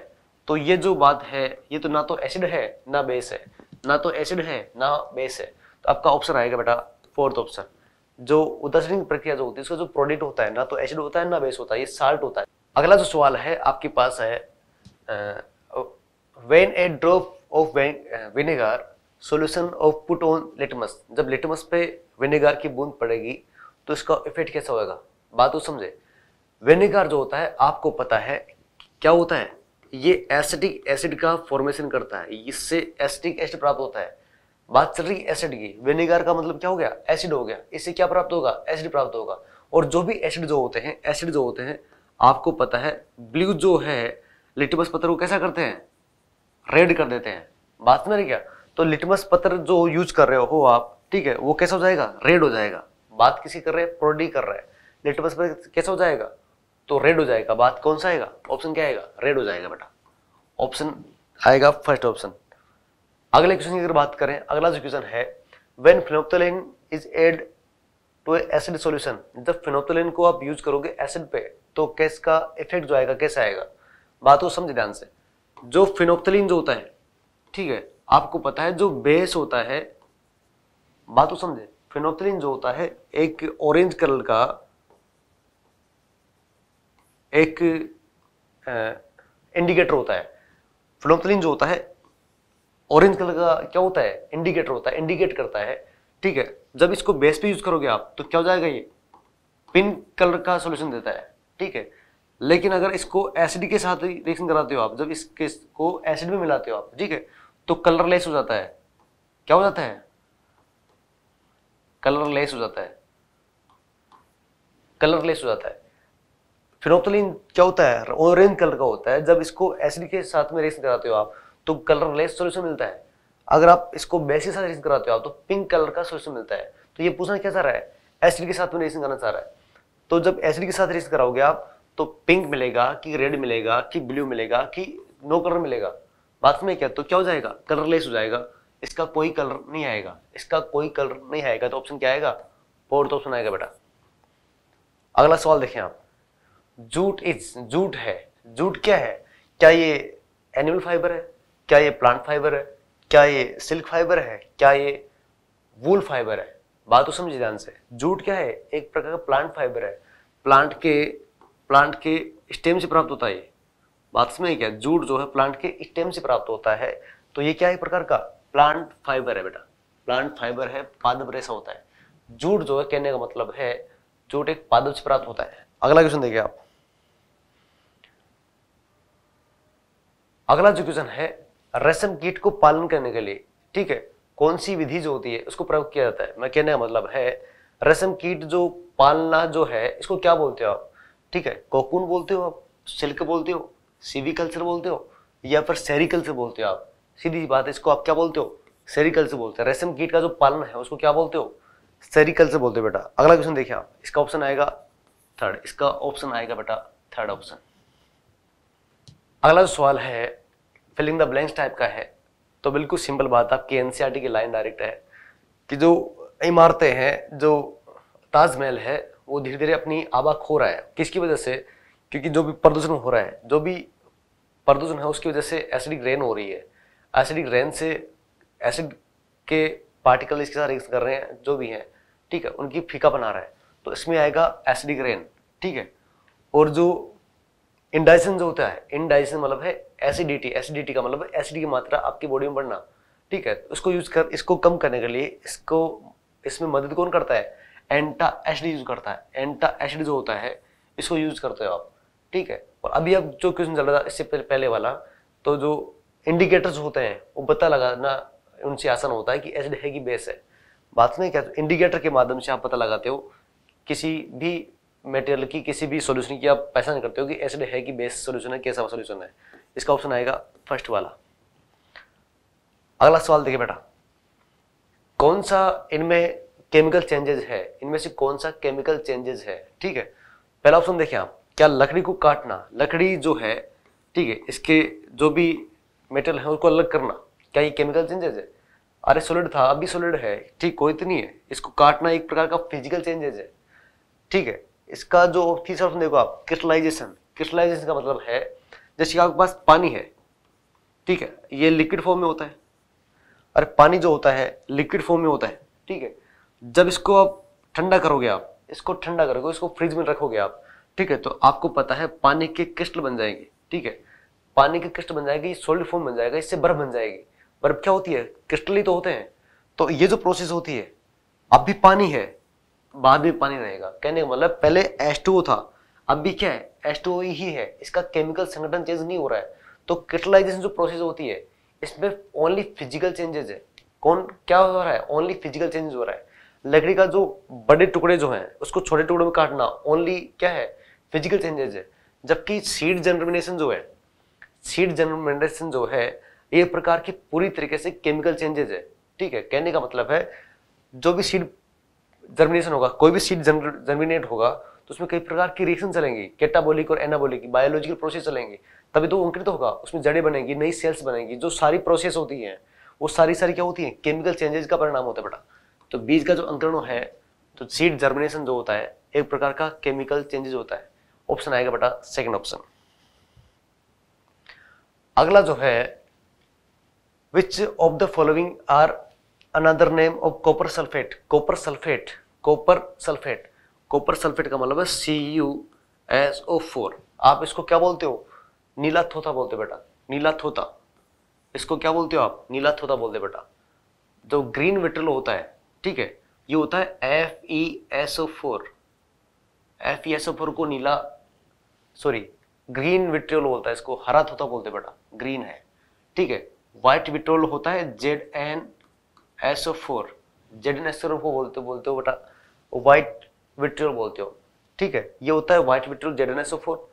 S5: तो ये जो बात है ये तो ना तो एसिड है ना बेस है ना तो एसिड है ना बेस है तो आपका ऑप्शन आएगा बेटा फोर्थ ऑप्शन जो उदासीन प्रक्रिया जो होती है उसका जो प्रोडक्ट होता है ना तो एसिड होता है ना बेस होता है ये साल्ट होता है अगला जो सवाल है आपके पास है when a drop of vinegar solution of put on litmus जब लिटमस पे विनेगार की बूंद पड़ेगी तो इसका इफेक्ट कैसा होगा बात तो समझे विनेगार जो होता है आपको पता है क्या होता है ये एसिडिक एसिड का फॉर्मेशन करता है इससे एसिडिक एसिड प्राप्त होता है बात चल रही एसिड की विनेगार का मतलब क्या हो गया एसिड हो गया इससे क्या प्राप्त होगा एसिड प्राप्त होगा और जो भी एसिड जो होते हैं एसिड जो होते हैं आपको पता है ब्लू जो है लिटमस पत्थर को कैसा करते हैं रेड कर देते हैं बात रहे क्या तो लिटमस पत्र जो यूज कर रहे हो आप ठीक है वो कैसा हो जाएगा रेड हो जाएगा बात किसी कर रहे हैं प्रोडी कर रहे हैं लिटमस पत्र कैसा हो जाएगा तो रेड हो जाएगा बात कौन सा आएगा ऑप्शन क्या आएगा रेड हो जाएगा बेटा ऑप्शन आएगा फर्स्ट ऑप्शन अगले क्वेश्चन की अगर बात करें अगला जो क्वेश्चन है when phenolphthalein is add to acid solution जब फिनोप्थोलिन को आप यूज करोगे एसिड पे तो कैस का इफेक्ट जो आएगा कैसे आएगा बात को समझे ध्यान से जो फिनोप्थलिन जो होता है ठीक है आपको पता है जो बेस होता है बात तो समझे फिनोथलिन जो होता है एक ऑरेंज कलर का एक इंडिकेटर होता है फिनोथलिन जो होता है ऑरेंज कलर का क्या होता है इंडिकेटर होता है इंडिकेट करता है ठीक है जब इसको बेस पे यूज करोगे आप तो क्या हो जाएगा ये पिंक कलर का सोल्यूशन देता है ठीक है लेकिन अगर इसको एसिड के साथ रिएक्शन कराते हो आप जब इसके इसको एसिड में मिलाते हो आप ठीक है तो कलरलेस हो जाता है क्या हो जाता है कलरलेस हो जाता है कलरलेस हो जाता है फिनोप्थलीन क्या होता है ऑरेंज कलर का होता है जब इसको एसिड के साथ में रेस कराते हो आप तो कलरलेस सोल्यूशन मिलता है अगर आप इसको बेस के साथ रेसिंग कराते हो आप तो पिंक कलर का सोल्यूशन मिलता है तो ये पूछना क्या चाह रहा है एसिड के साथ में रेसिंग करना चाह रहा है तो जब एसिड के साथ रेसिंग कराओगे आप तो पिंक मिलेगा कि रेड मिलेगा कि ब्लू मिलेगा कि नो कलर मिलेगा बात में क्या तो क्या हो जाएगा कलरलेस हो जाएगा इसका कोई कलर नहीं आएगा इसका कोई कलर नहीं आएगा तो ऑप्शन क्या आएगा फोर्थ ऑप्शन आएगा बेटा अगला सवाल देखें आप जूट इज जूट है जूट क्या है क्या ये एनिमल फाइबर है क्या ये प्लांट फाइबर है क्या ये सिल्क फाइबर है क्या ये वूल फाइबर है बात तो समझिए ध्यान से जूट क्या है एक प्रकार का प्लांट फाइबर है प्लांट के प्लांट के स्टेम से प्राप्त होता है बात समझ गया जूट जो है प्लांट के स्टेम से प्राप्त होता है तो ये क्या है प्रकार का प्लांट फाइबर है बेटा प्लांट फाइबर है पादप रेशा होता है जूट जो है कहने का मतलब है जूट एक पादप से प्राप्त होता है अगला क्वेश्चन देखिए आप अगला जो क्वेश्चन है रेशम कीट को पालन करने के लिए ठीक है कौन सी विधि जो होती है उसको प्रयोग किया जाता है मैं कहने का मतलब है रेशम कीट जो पालना जो है इसको क्या बोलते हो आप ठीक है कोकून बोलते हो आप सिल्क बोलते हो सीवी कल्चर बोलते हो या फिर सेरिकल्चर बोलते हो आप सीधी बात है इसको आप क्या बोलते हो सेरिकल्चर बोलते हैं रेशम कीट का जो पालन है उसको क्या बोलते हो सेरिकल्चर बोलते हो बेटा अगला क्वेश्चन देखिए आप इसका ऑप्शन आएगा थर्ड इसका ऑप्शन आएगा बेटा थर्ड ऑप्शन अगला जो सवाल है फिलिंग द ब्लैंक्स टाइप का है तो बिल्कुल सिंपल बात है आपकी एनसीआर की लाइन डायरेक्ट है कि जो इमारतें हैं जो ताजमहल है वो धीरे धीरे अपनी आबा खो रहा है किसकी वजह से क्योंकि जो भी प्रदूषण हो रहा है जो भी प्रदूषण है उसकी वजह से एसिडिक रेन हो रही है एसिडिक रेन से एसिड के पार्टिकल इसके साथ रिक्स कर रहे हैं जो भी हैं ठीक है उनकी फीका बना रहा है तो इसमें आएगा एसिडिक रेन ठीक है और जो इंडाइसन जो होता है इंडाइसन मतलब है एसिडिटी एसिडिटी का मतलब एसिड की मात्रा आपकी बॉडी में बढ़ना ठीक है उसको यूज कर इसको कम करने के लिए इसको इसमें मदद कौन करता है एंटा एसिड यूज करता है एंटा एसिड जो होता है इसको यूज करते हो आप ठीक है और अभी अब जो क्वेश्चन चल रहा था इससे पहले वाला तो जो इंडिकेटर्स होते हैं वो पता लगाना उनसे आसान होता है कि एसिड है कि बेस है बात नहीं क्या इंडिकेटर के माध्यम से आप पता लगाते हो किसी भी मटेरियल की किसी भी सोल्यूशन की आप पहचान करते हो कि एसिड है कि बेस सोल्यूशन है कैसा सोल्यूशन है इसका ऑप्शन आएगा फर्स्ट वाला अगला सवाल देखिए बेटा कौन सा इनमें केमिकल चेंजेस है इनमें से कौन सा केमिकल चेंजेस है ठीक है पहला ऑप्शन देखिए आप क्या लकड़ी को काटना लकड़ी जो है ठीक है इसके जो भी मेटल है उसको अलग करना क्या ये केमिकल चेंजेज है अरे सोलिड था अभी सोलिड है ठीक कोई तो नहीं है इसको काटना एक प्रकार का फिजिकल चेंजेज है ठीक है इसका जो तीसरा ऑप्शन देखो आप क्रिस्टलाइजेशन क्रिस्टलाइजेशन का मतलब है जैसे आपके पास पानी है ठीक है ये लिक्विड फॉर्म में होता है अरे पानी जो होता है लिक्विड फॉर्म में होता है ठीक है जब इसको आप ठंडा करोगे आप इसको ठंडा करोगे इसको फ्रिज में रखोगे आप ठीक है तो आपको पता है पानी के क्रिस्टल बन जाएंगे ठीक है पानी के क्रिस्टल बन जाएगी सोल्ड फॉर्म बन जाएगा इससे बर्फ बन जाएगी बर्फ क्या होती है क्रिस्टल ही तो होते हैं तो ये जो प्रोसेस होती है अब भी पानी है बाद में पानी रहेगा कहने का मतलब पहले एस था अब भी क्या है एस ही है इसका केमिकल संगठन चेंज नहीं हो रहा है तो क्रिस्टलाइजेशन जो प्रोसेस होती है इसमें ओनली फिजिकल चेंजेस है कौन क्या हो रहा है ओनली फिजिकल चेंजेस हो रहा है लकड़ी का जो बड़े टुकड़े जो हैं उसको छोटे टुकड़े में काटना ओनली क्या है फिजिकल चेंजेस है जबकि सीड जर्मिनेशन जो है सीड जर्मिनेशन जो है ये प्रकार की पूरी तरीके से केमिकल चेंजेस है ठीक है कहने का मतलब है जो भी सीड जर्मिनेशन होगा कोई भी सीड जर्मिनेट होगा तो उसमें कई प्रकार की रिएक्शन चलेंगी कैटाबोलिक और एनाबोलिक बायोलॉजिकल प्रोसेस चलेंगे तभी तो अंकृत तो होगा उसमें जड़ें बनेंगी नई सेल्स बनेंगी जो सारी प्रोसेस होती है वो सारी सारी क्या होती है केमिकल चेंजेस का परिणाम होता है बेटा तो बीज का जो अंकरण है तो सीड जर्मिनेशन जो होता है एक प्रकार का केमिकल चेंजेस होता है ऑप्शन आएगा बेटा सेकंड ऑप्शन अगला जो है which of the following are another name of copper sulphate copper sulphate copper sulphate copper sulphate का मतलब है C U S O four आप इसको क्या बोलते हो नीला थोथा बोलते बेटा नीला थोथा इसको क्या बोलते हो आप नीला थोथा बोलते बेटा जो ग्रीन विट्रल होता है ठीक है ये होता है F E S O four F E S O four को नीला सॉरी ग्रीन विट्रियोल बोलता है इसको हरा थोता बोलते बेटा ग्रीन है ठीक है व्हाइट विट्रोल होता है Z N S O four Z N S को बोलते बोलते हो बेटा व्हाइट विट्रियोल बोलते हो ठीक है ये होता है white vitriol Z N S O four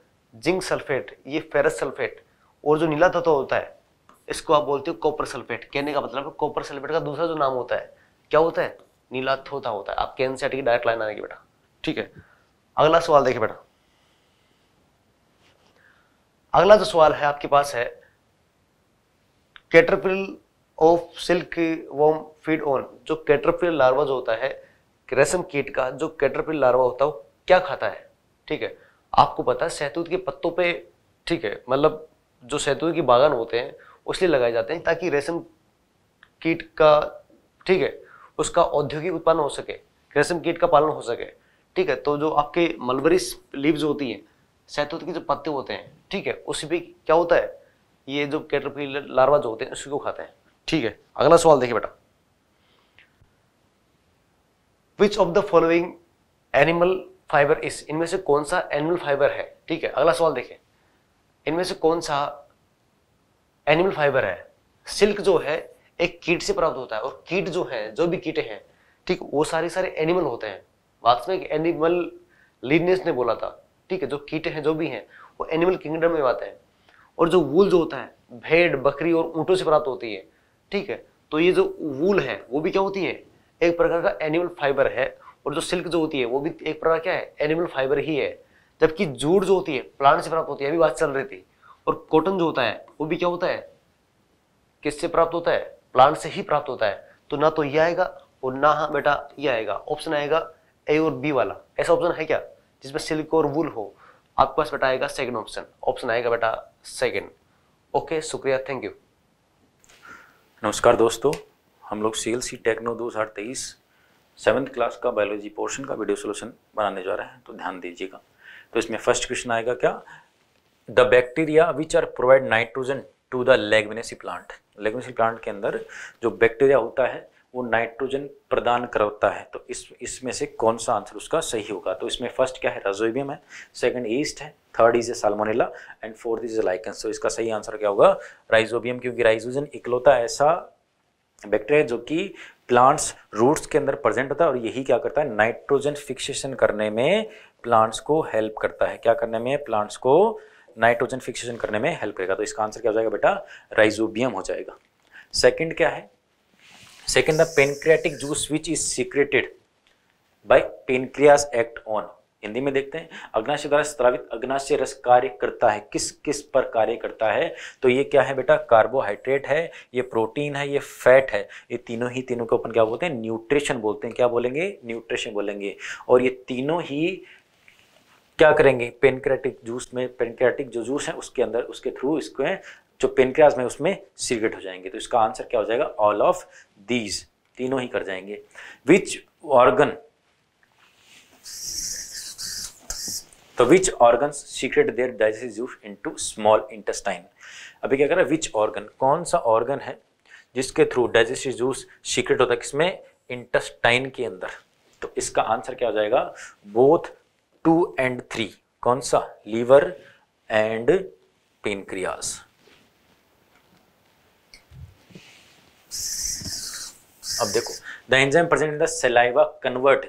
S5: zinc sulphate ये फेरस सल्फेट और जो नीला तत्व होता है इसको आप बोलते हो कॉपर सल्फेट कहने का मतलब कॉपर सल्फेट का दूसरा जो नाम होता है क्या होता है नीला थोता होता है आपके एनसीआरटी की डायरेक्ट लाइन आने की बेटा ठीक है अगला सवाल देखिए बेटा अगला जो सवाल है आपके पास है caterpillar of silk worm feed on जो कैटरपिल लार्वा जो होता है रेशम कीट का जो कैटरपिल लार्वा होता है वो क्या खाता है ठीक है आपको पता है सहतूत के पत्तों पे ठीक है मतलब जो सहतूत के बागान होते हैं उसलिए लगाए जाते हैं ताकि रेशम कीट का ठीक है उसका औद्योगिक उत्पादन हो सके रेशम कीट का पालन हो सके ठीक है तो जो आपके मलबरी लीव्स होती हैं सैतूत के जो पत्ते होते हैं ठीक है उसी भी क्या होता है ये जो कैटरपिलर लार्वा जो होते हैं उसी को खाते हैं ठीक है अगला सवाल देखिए बेटा which of the following animal fibre इस इनमें से कौन सा एनिमल फाइबर है ठीक है अगला सवाल देखिए इनमें से कौन सा एनिमल फाइबर है सिल्क जो है एक कीट से प्राप्त होता है और कीट जो है जो भी कीटे हैं ठीक वो सारे सारे एनिमल होते हैं में एनिमल लीडनेस ने बोला था ठीक है जो कीट हैं जो भी हैं वो एनिमल किंगडम में आते हैं और जो वूल जो होता है भेड़ बकरी और ऊँटों से प्राप्त होती है ठीक है तो ये जो वूल है वो भी क्या होती है एक प्रकार का एनिमल फाइबर है और जो सिल्क जो होती है वो भी एक प्रकार क्या है एनिमल फाइबर ही है जबकि जूट जो होती है प्लांट से प्राप्त होती है अभी बात चल रही थी और कॉटन जो होता है वो भी क्या होता है किससे प्राप्त होता है प्लांट से ही प्राप्त होता है तो ना तो ये आएगा और ना हाँ बेटा ये आएगा ऑप्शन आएगा ए और बी वाला ऐसा ऑप्शन है क्या जिसमें सिल्क और वुल हो आपके पास बेटा आएगा सेकेंड ऑप्शन ऑप्शन आएगा बेटा सेकेंड ओके शुक्रिया थैंक यू
S6: नमस्कार दोस्तों हम लोग सी एल सी टेक्नो दो हज़ार तेईस सेवन्थ क्लास का बायोलॉजी पोर्शन का वीडियो सोल्यूशन बनाने जा रहे हैं तो ध्यान दीजिएगा तो इसमें फर्स्ट क्वेश्चन आएगा क्या the bacteria which are provide nitrogen to the leguminosae plant leguminosae plant के अंदर जो बैक्टीरिया होता है वो नाइट्रोजन प्रदान करता है तो इस इसमें से कौन सा आंसर उसका सही होगा तो इसमें फर्स्ट क्या है रजोबियम है सेकंड ईस्ट है third is a salmonella and fourth is a lichen तो इसका सही आंसर क्या होगा राइजोबियम क्योंकि राइजोजन इकलौता ऐसा बैक्टीरिया जो कि प्लांट्स रूट्स के अंदर प्रेजेंट होता है और यही क्या करता है नाइट्रोजन फिक्सेशन करने में प्लांट्स को हेल्प करता है क्या करने में प्लांट्स को नाइट्रोजन फिक्सेशन करने में हेल्प करेगा तो इसका आंसर क्या हो जाएगा बेटा राइजोबियम हो जाएगा सेकंड क्या है Second, the pancreatic juice which is secreted by pancreas act on. Hindi में देखते हैं अग्नाशय द्वारा स्त्रावित अग्नाशय रस कार्य करता है किस किस पर कार्य करता है तो ये क्या है बेटा कार्बोहाइड्रेट है ये प्रोटीन है ये फैट है ये तीनों ही तीनों को अपन क्या बोलते हैं न्यूट्रिशन बोलते हैं क्या बोलेंगे न्यूट्रिशन बोलेंगे और ये तीनों ही क्या करेंगे पेनक्रेटिक जूस में पेनक्रेटिक जो जूस है उसके अंदर उसके थ्रू इसको जो पेनक्रियाज में उसमें सीक्रेट हो जाएंगे तो इसका आंसर क्या हो जाएगा ऑल ऑफ दीज तीनों ही कर जाएंगे विच ऑर्गन तो which organ secrete their digestive juice to small intestine अभी क्या कर रहा है विच ऑर्गन कौन सा ऑर्गन है जिसके थ्रू डाइजेस्टिव जूस सीक्रेट होता है किसमें इंटेस्टाइन के अंदर तो इसका आंसर क्या हो जाएगा बोथ टू एंड थ्री कौन सा लीवर एंड पेनक्रियाज़ अब देखो the enzyme present in the saliva convert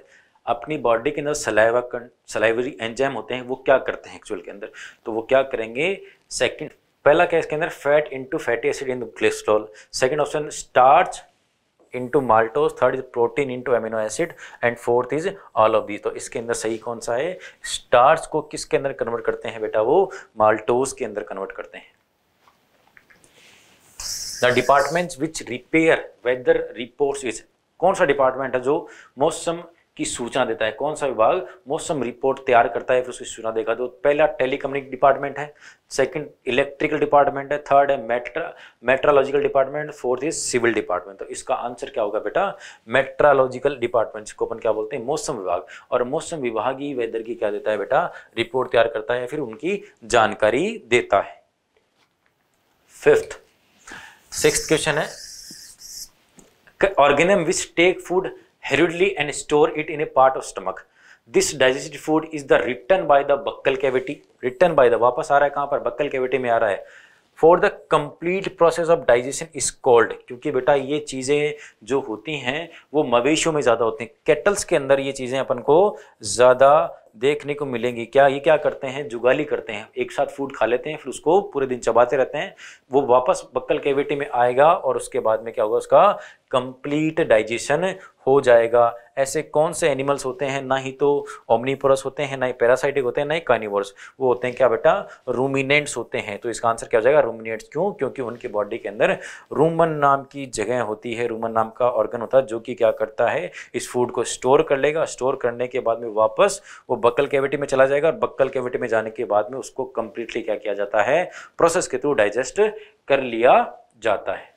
S6: अपनी बॉडी के अंदर सलाइवा सलाइवरी एंजाइम होते हैं वो क्या करते हैं एक्चुअल के अंदर तो वो क्या करेंगे सेकंड पहला क्या इसके अंदर fat into fatty acid in cholesterol second option starch into maltose third is protein into amino acid and fourth is all of these तो इसके अंदर सही कौन सा है स्टार्च को किसके अंदर कन्वर्ट करते हैं बेटा वो माल्टोज के अंदर कन्वर्ट करते हैं the departments which repair weather reports is कौन सा डिपार्टमेंट है जो मौसम की सूचना देता है कौन सा विभाग मौसम रिपोर्ट तैयार करता है फिर उसकी सूचना देगा तो पहला टेलीकम्युनिक डिपार्टमेंट है सेकंड इलेक्ट्रिकल डिपार्टमेंट है थर्ड है मेट्रा meteorological department fourth is civil department तो इसका आंसर क्या होगा बेटा मेट्रोलॉजिकल डिपार्टमेंट को अपन क्या बोलते हैं मौसम विभाग और मौसम विभाग ही वेदर की क्या देता है बेटा रिपोर्ट तैयार करता है फिर उनकी जानकारी देता है फिफ्थ सिक्स क्वेश्चन है organism which take food hurriedly and store it in a part of stomach this digested food is the return by the buccal cavity return by the वापस आ रहा है कहां पर बक्कल कैविटी में आ रहा है for the complete process of digestion is called क्योंकि बेटा ये चीज़ें जो होती हैं वो मवेशियों में ज़्यादा होती हैं कैटल्स के अंदर ये चीज़ें अपन को ज़्यादा देखने को मिलेंगी क्या ये क्या करते हैं जुगाली करते हैं एक साथ फूड खा लेते हैं फिर उसको पूरे दिन चबाते रहते हैं वो वापस बक्कल कैविटी में आएगा और उसके बाद में क्या होगा उसका कंप्लीट डाइजेशन हो जाएगा ऐसे कौन से एनिमल्स होते हैं ना ही तो ओमनीपोरस होते हैं ना ही पैरासाइटिक होते हैं ना ही कार्निवर्स वो होते हैं क्या बेटा रूमिनेंट्स होते हैं तो इसका आंसर क्या हो जाएगा रूमिनेंट्स क्यों क्योंकि उनकी बॉडी के अंदर रूमन नाम की जगह होती है रूमन नाम का ऑर्गन होता है जो कि क्या करता है इस फूड को स्टोर कर लेगा स्टोर करने के बाद में वापस वो बक्कल कैविटी में चला जाएगा और बक्कल कैविटी में जाने के बाद में उसको कंप्लीटली क्या किया जाता है प्रोसेस के थ्रू डाइजेस्ट कर लिया जाता है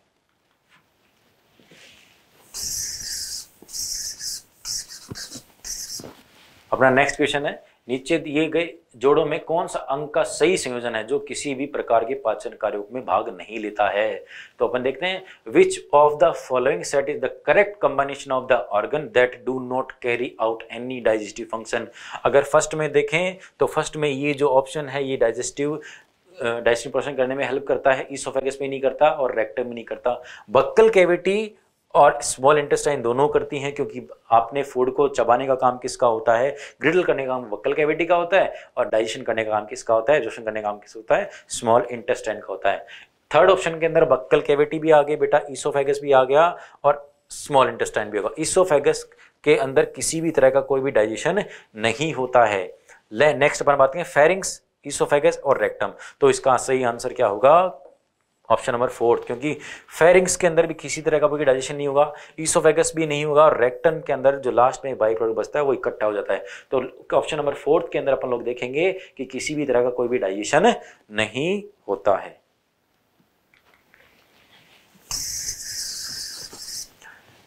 S6: अपना नेक्स्ट क्वेश्चन है नीचे दिए गए जोड़ों में कौन सा अंग का सही संयोजन है जो किसी भी प्रकार के पाचन कार्यों में भाग नहीं लेता है तो अपन देखते हैं which of the following set is the correct combination of the organ that do not carry out any digestive function अगर फर्स्ट में देखें तो फर्स्ट में ये जो ऑप्शन है ये डाइजेस्टिव डाइजेस्टिव प्रोसेस करने में हेल्प करता है इसोफेगस में नहीं करता और रेक्टम में नहीं करता बक्कल कैविटी और स्मॉल इंटेस्टाइन दोनों करती हैं क्योंकि आपने फूड को चबाने का काम किसका होता है ग्रिडल करने का काम वक्कल कैविटी का होता है और डाइजेशन करने का काम किसका होता है जोशन करने का काम किसका होता है स्मॉल इंटेस्टाइन का होता है थर्ड ऑप्शन के अंदर बक्कल कैविटी भी आ गई बेटा ईसोफेगस भी आ गया और स्मॉल इंटेस्टाइन भी होगा ईसोफेगस के अंदर किसी भी तरह का कोई भी डाइजेशन नहीं होता है ले नेक्स्ट अपन बात करें फेरिंग्स ईसोफेगस और रेक्टम तो इसका सही आंसर क्या होगा ऑप्शन नंबर फोर्थ क्योंकि फेरिंग्स के अंदर भी किसी तरह का कोई डाइजेशन नहीं होगा ईसोफेगस भी नहीं होगा और रेक्टन के अंदर जो लास्ट में बाई प्रोडक्ट बचता है वो इकट्ठा हो जाता है तो ऑप्शन नंबर फोर्थ के अंदर अपन लोग देखेंगे कि किसी भी तरह का कोई भी डाइजेशन नहीं होता है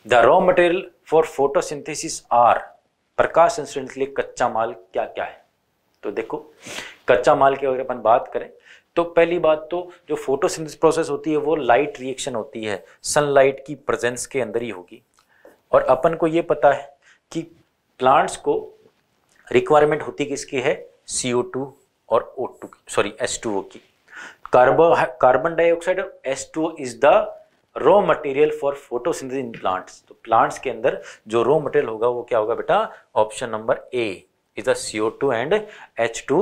S6: the raw material for photosynthesis are प्रकाश संश्लेषण के लिए कच्चा माल क्या क्या है तो देखो कच्चा माल की अगर अपन बात करें तो पहली बात तो जो फोटोसिंथेसिस प्रोसेस होती है वो लाइट रिएक्शन होती है सनलाइट की प्रेजेंस के अंदर ही होगी और अपन को ये पता है कि प्लांट्स को रिक्वायरमेंट होती किसकी है सी और ओ की सॉरी एस की carbo carbon dioxide S two is the raw material for photosynthesis in plants तो प्लांट्स के अंदर जो रॉ मटेरियल होगा वो क्या होगा बेटा option number A is the CO two and H two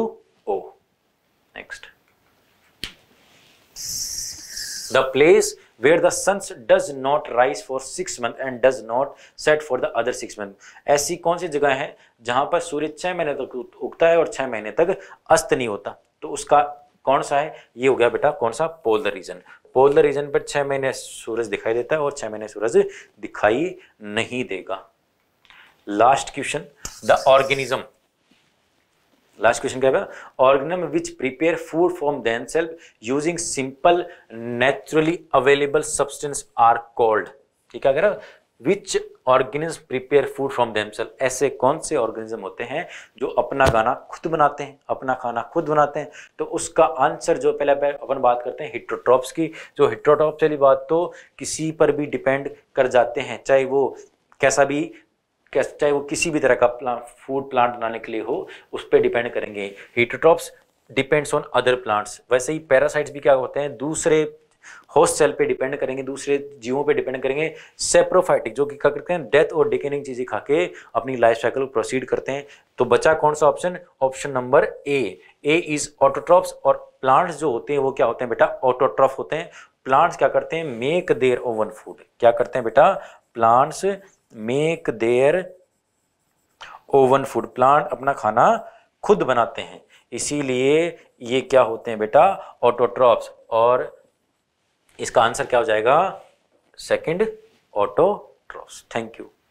S6: O next the place where the suns does not rise for six month and does not set for the other six month ऐसी कौन सी जगह है जहां पर सूर्य छह महीने तक उगता है और छह महीने तक अस्त नहीं होता तो उसका कौन सा है ये हो गया बेटा कौन सा पोलर रीजन पोलर रीजन पर छह महीने सूरज दिखाई देता है और छह महीने सूरज दिखाई नहीं देगा last question the organism last question क्या है organism which prepare food from then self using simple naturally available substance are called ठीक है अगर which organism prepare food from them self ऐसे कौन से ऑर्गेनिज्म होते हैं जो अपना गाना खुद बनाते हैं अपना खाना खुद बनाते हैं तो उसका आंसर जो पहले अपन बात करते हैं हिट्रोट्रॉप्स की जो हिट्रोट्रॉप्स वाली बात तो किसी पर भी डिपेंड कर जाते हैं चाहे वो कैसा भी कैसे चाहे वो किसी भी तरह का प्लांट फूड प्लांट बनाने के लिए हो उस पर डिपेंड करेंगे heterotrophs depends on other plants वैसे ही पैरासाइट्स भी क्या होते हैं दूसरे होस्ट सेल पे डिपेंड करेंगे दूसरे जीवों पे डिपेंड करेंगे सेप्रोफाइटिक जो कि क्या करते हैं डेथ और डिकेनिंग चीज़ें खा के अपनी लाइफ साइकिल प्रोसीड करते हैं तो बचा कौन सा option option number A A is autotrophs और प्लांट्स जो होते हैं वो क्या होते हैं बेटा ऑटोट्रॉफ होते हैं प्लांट्स क्या करते हैं मेक देयर ओवन फूड क्या करते हैं बेटा plants make their own food plant अपना खाना खुद बनाते हैं इसीलिए ये क्या होते हैं बेटा ऑटोट्रॉप्स और इसका आंसर क्या हो जाएगा सेकंड ऑटोट्रॉप्स थैंक यू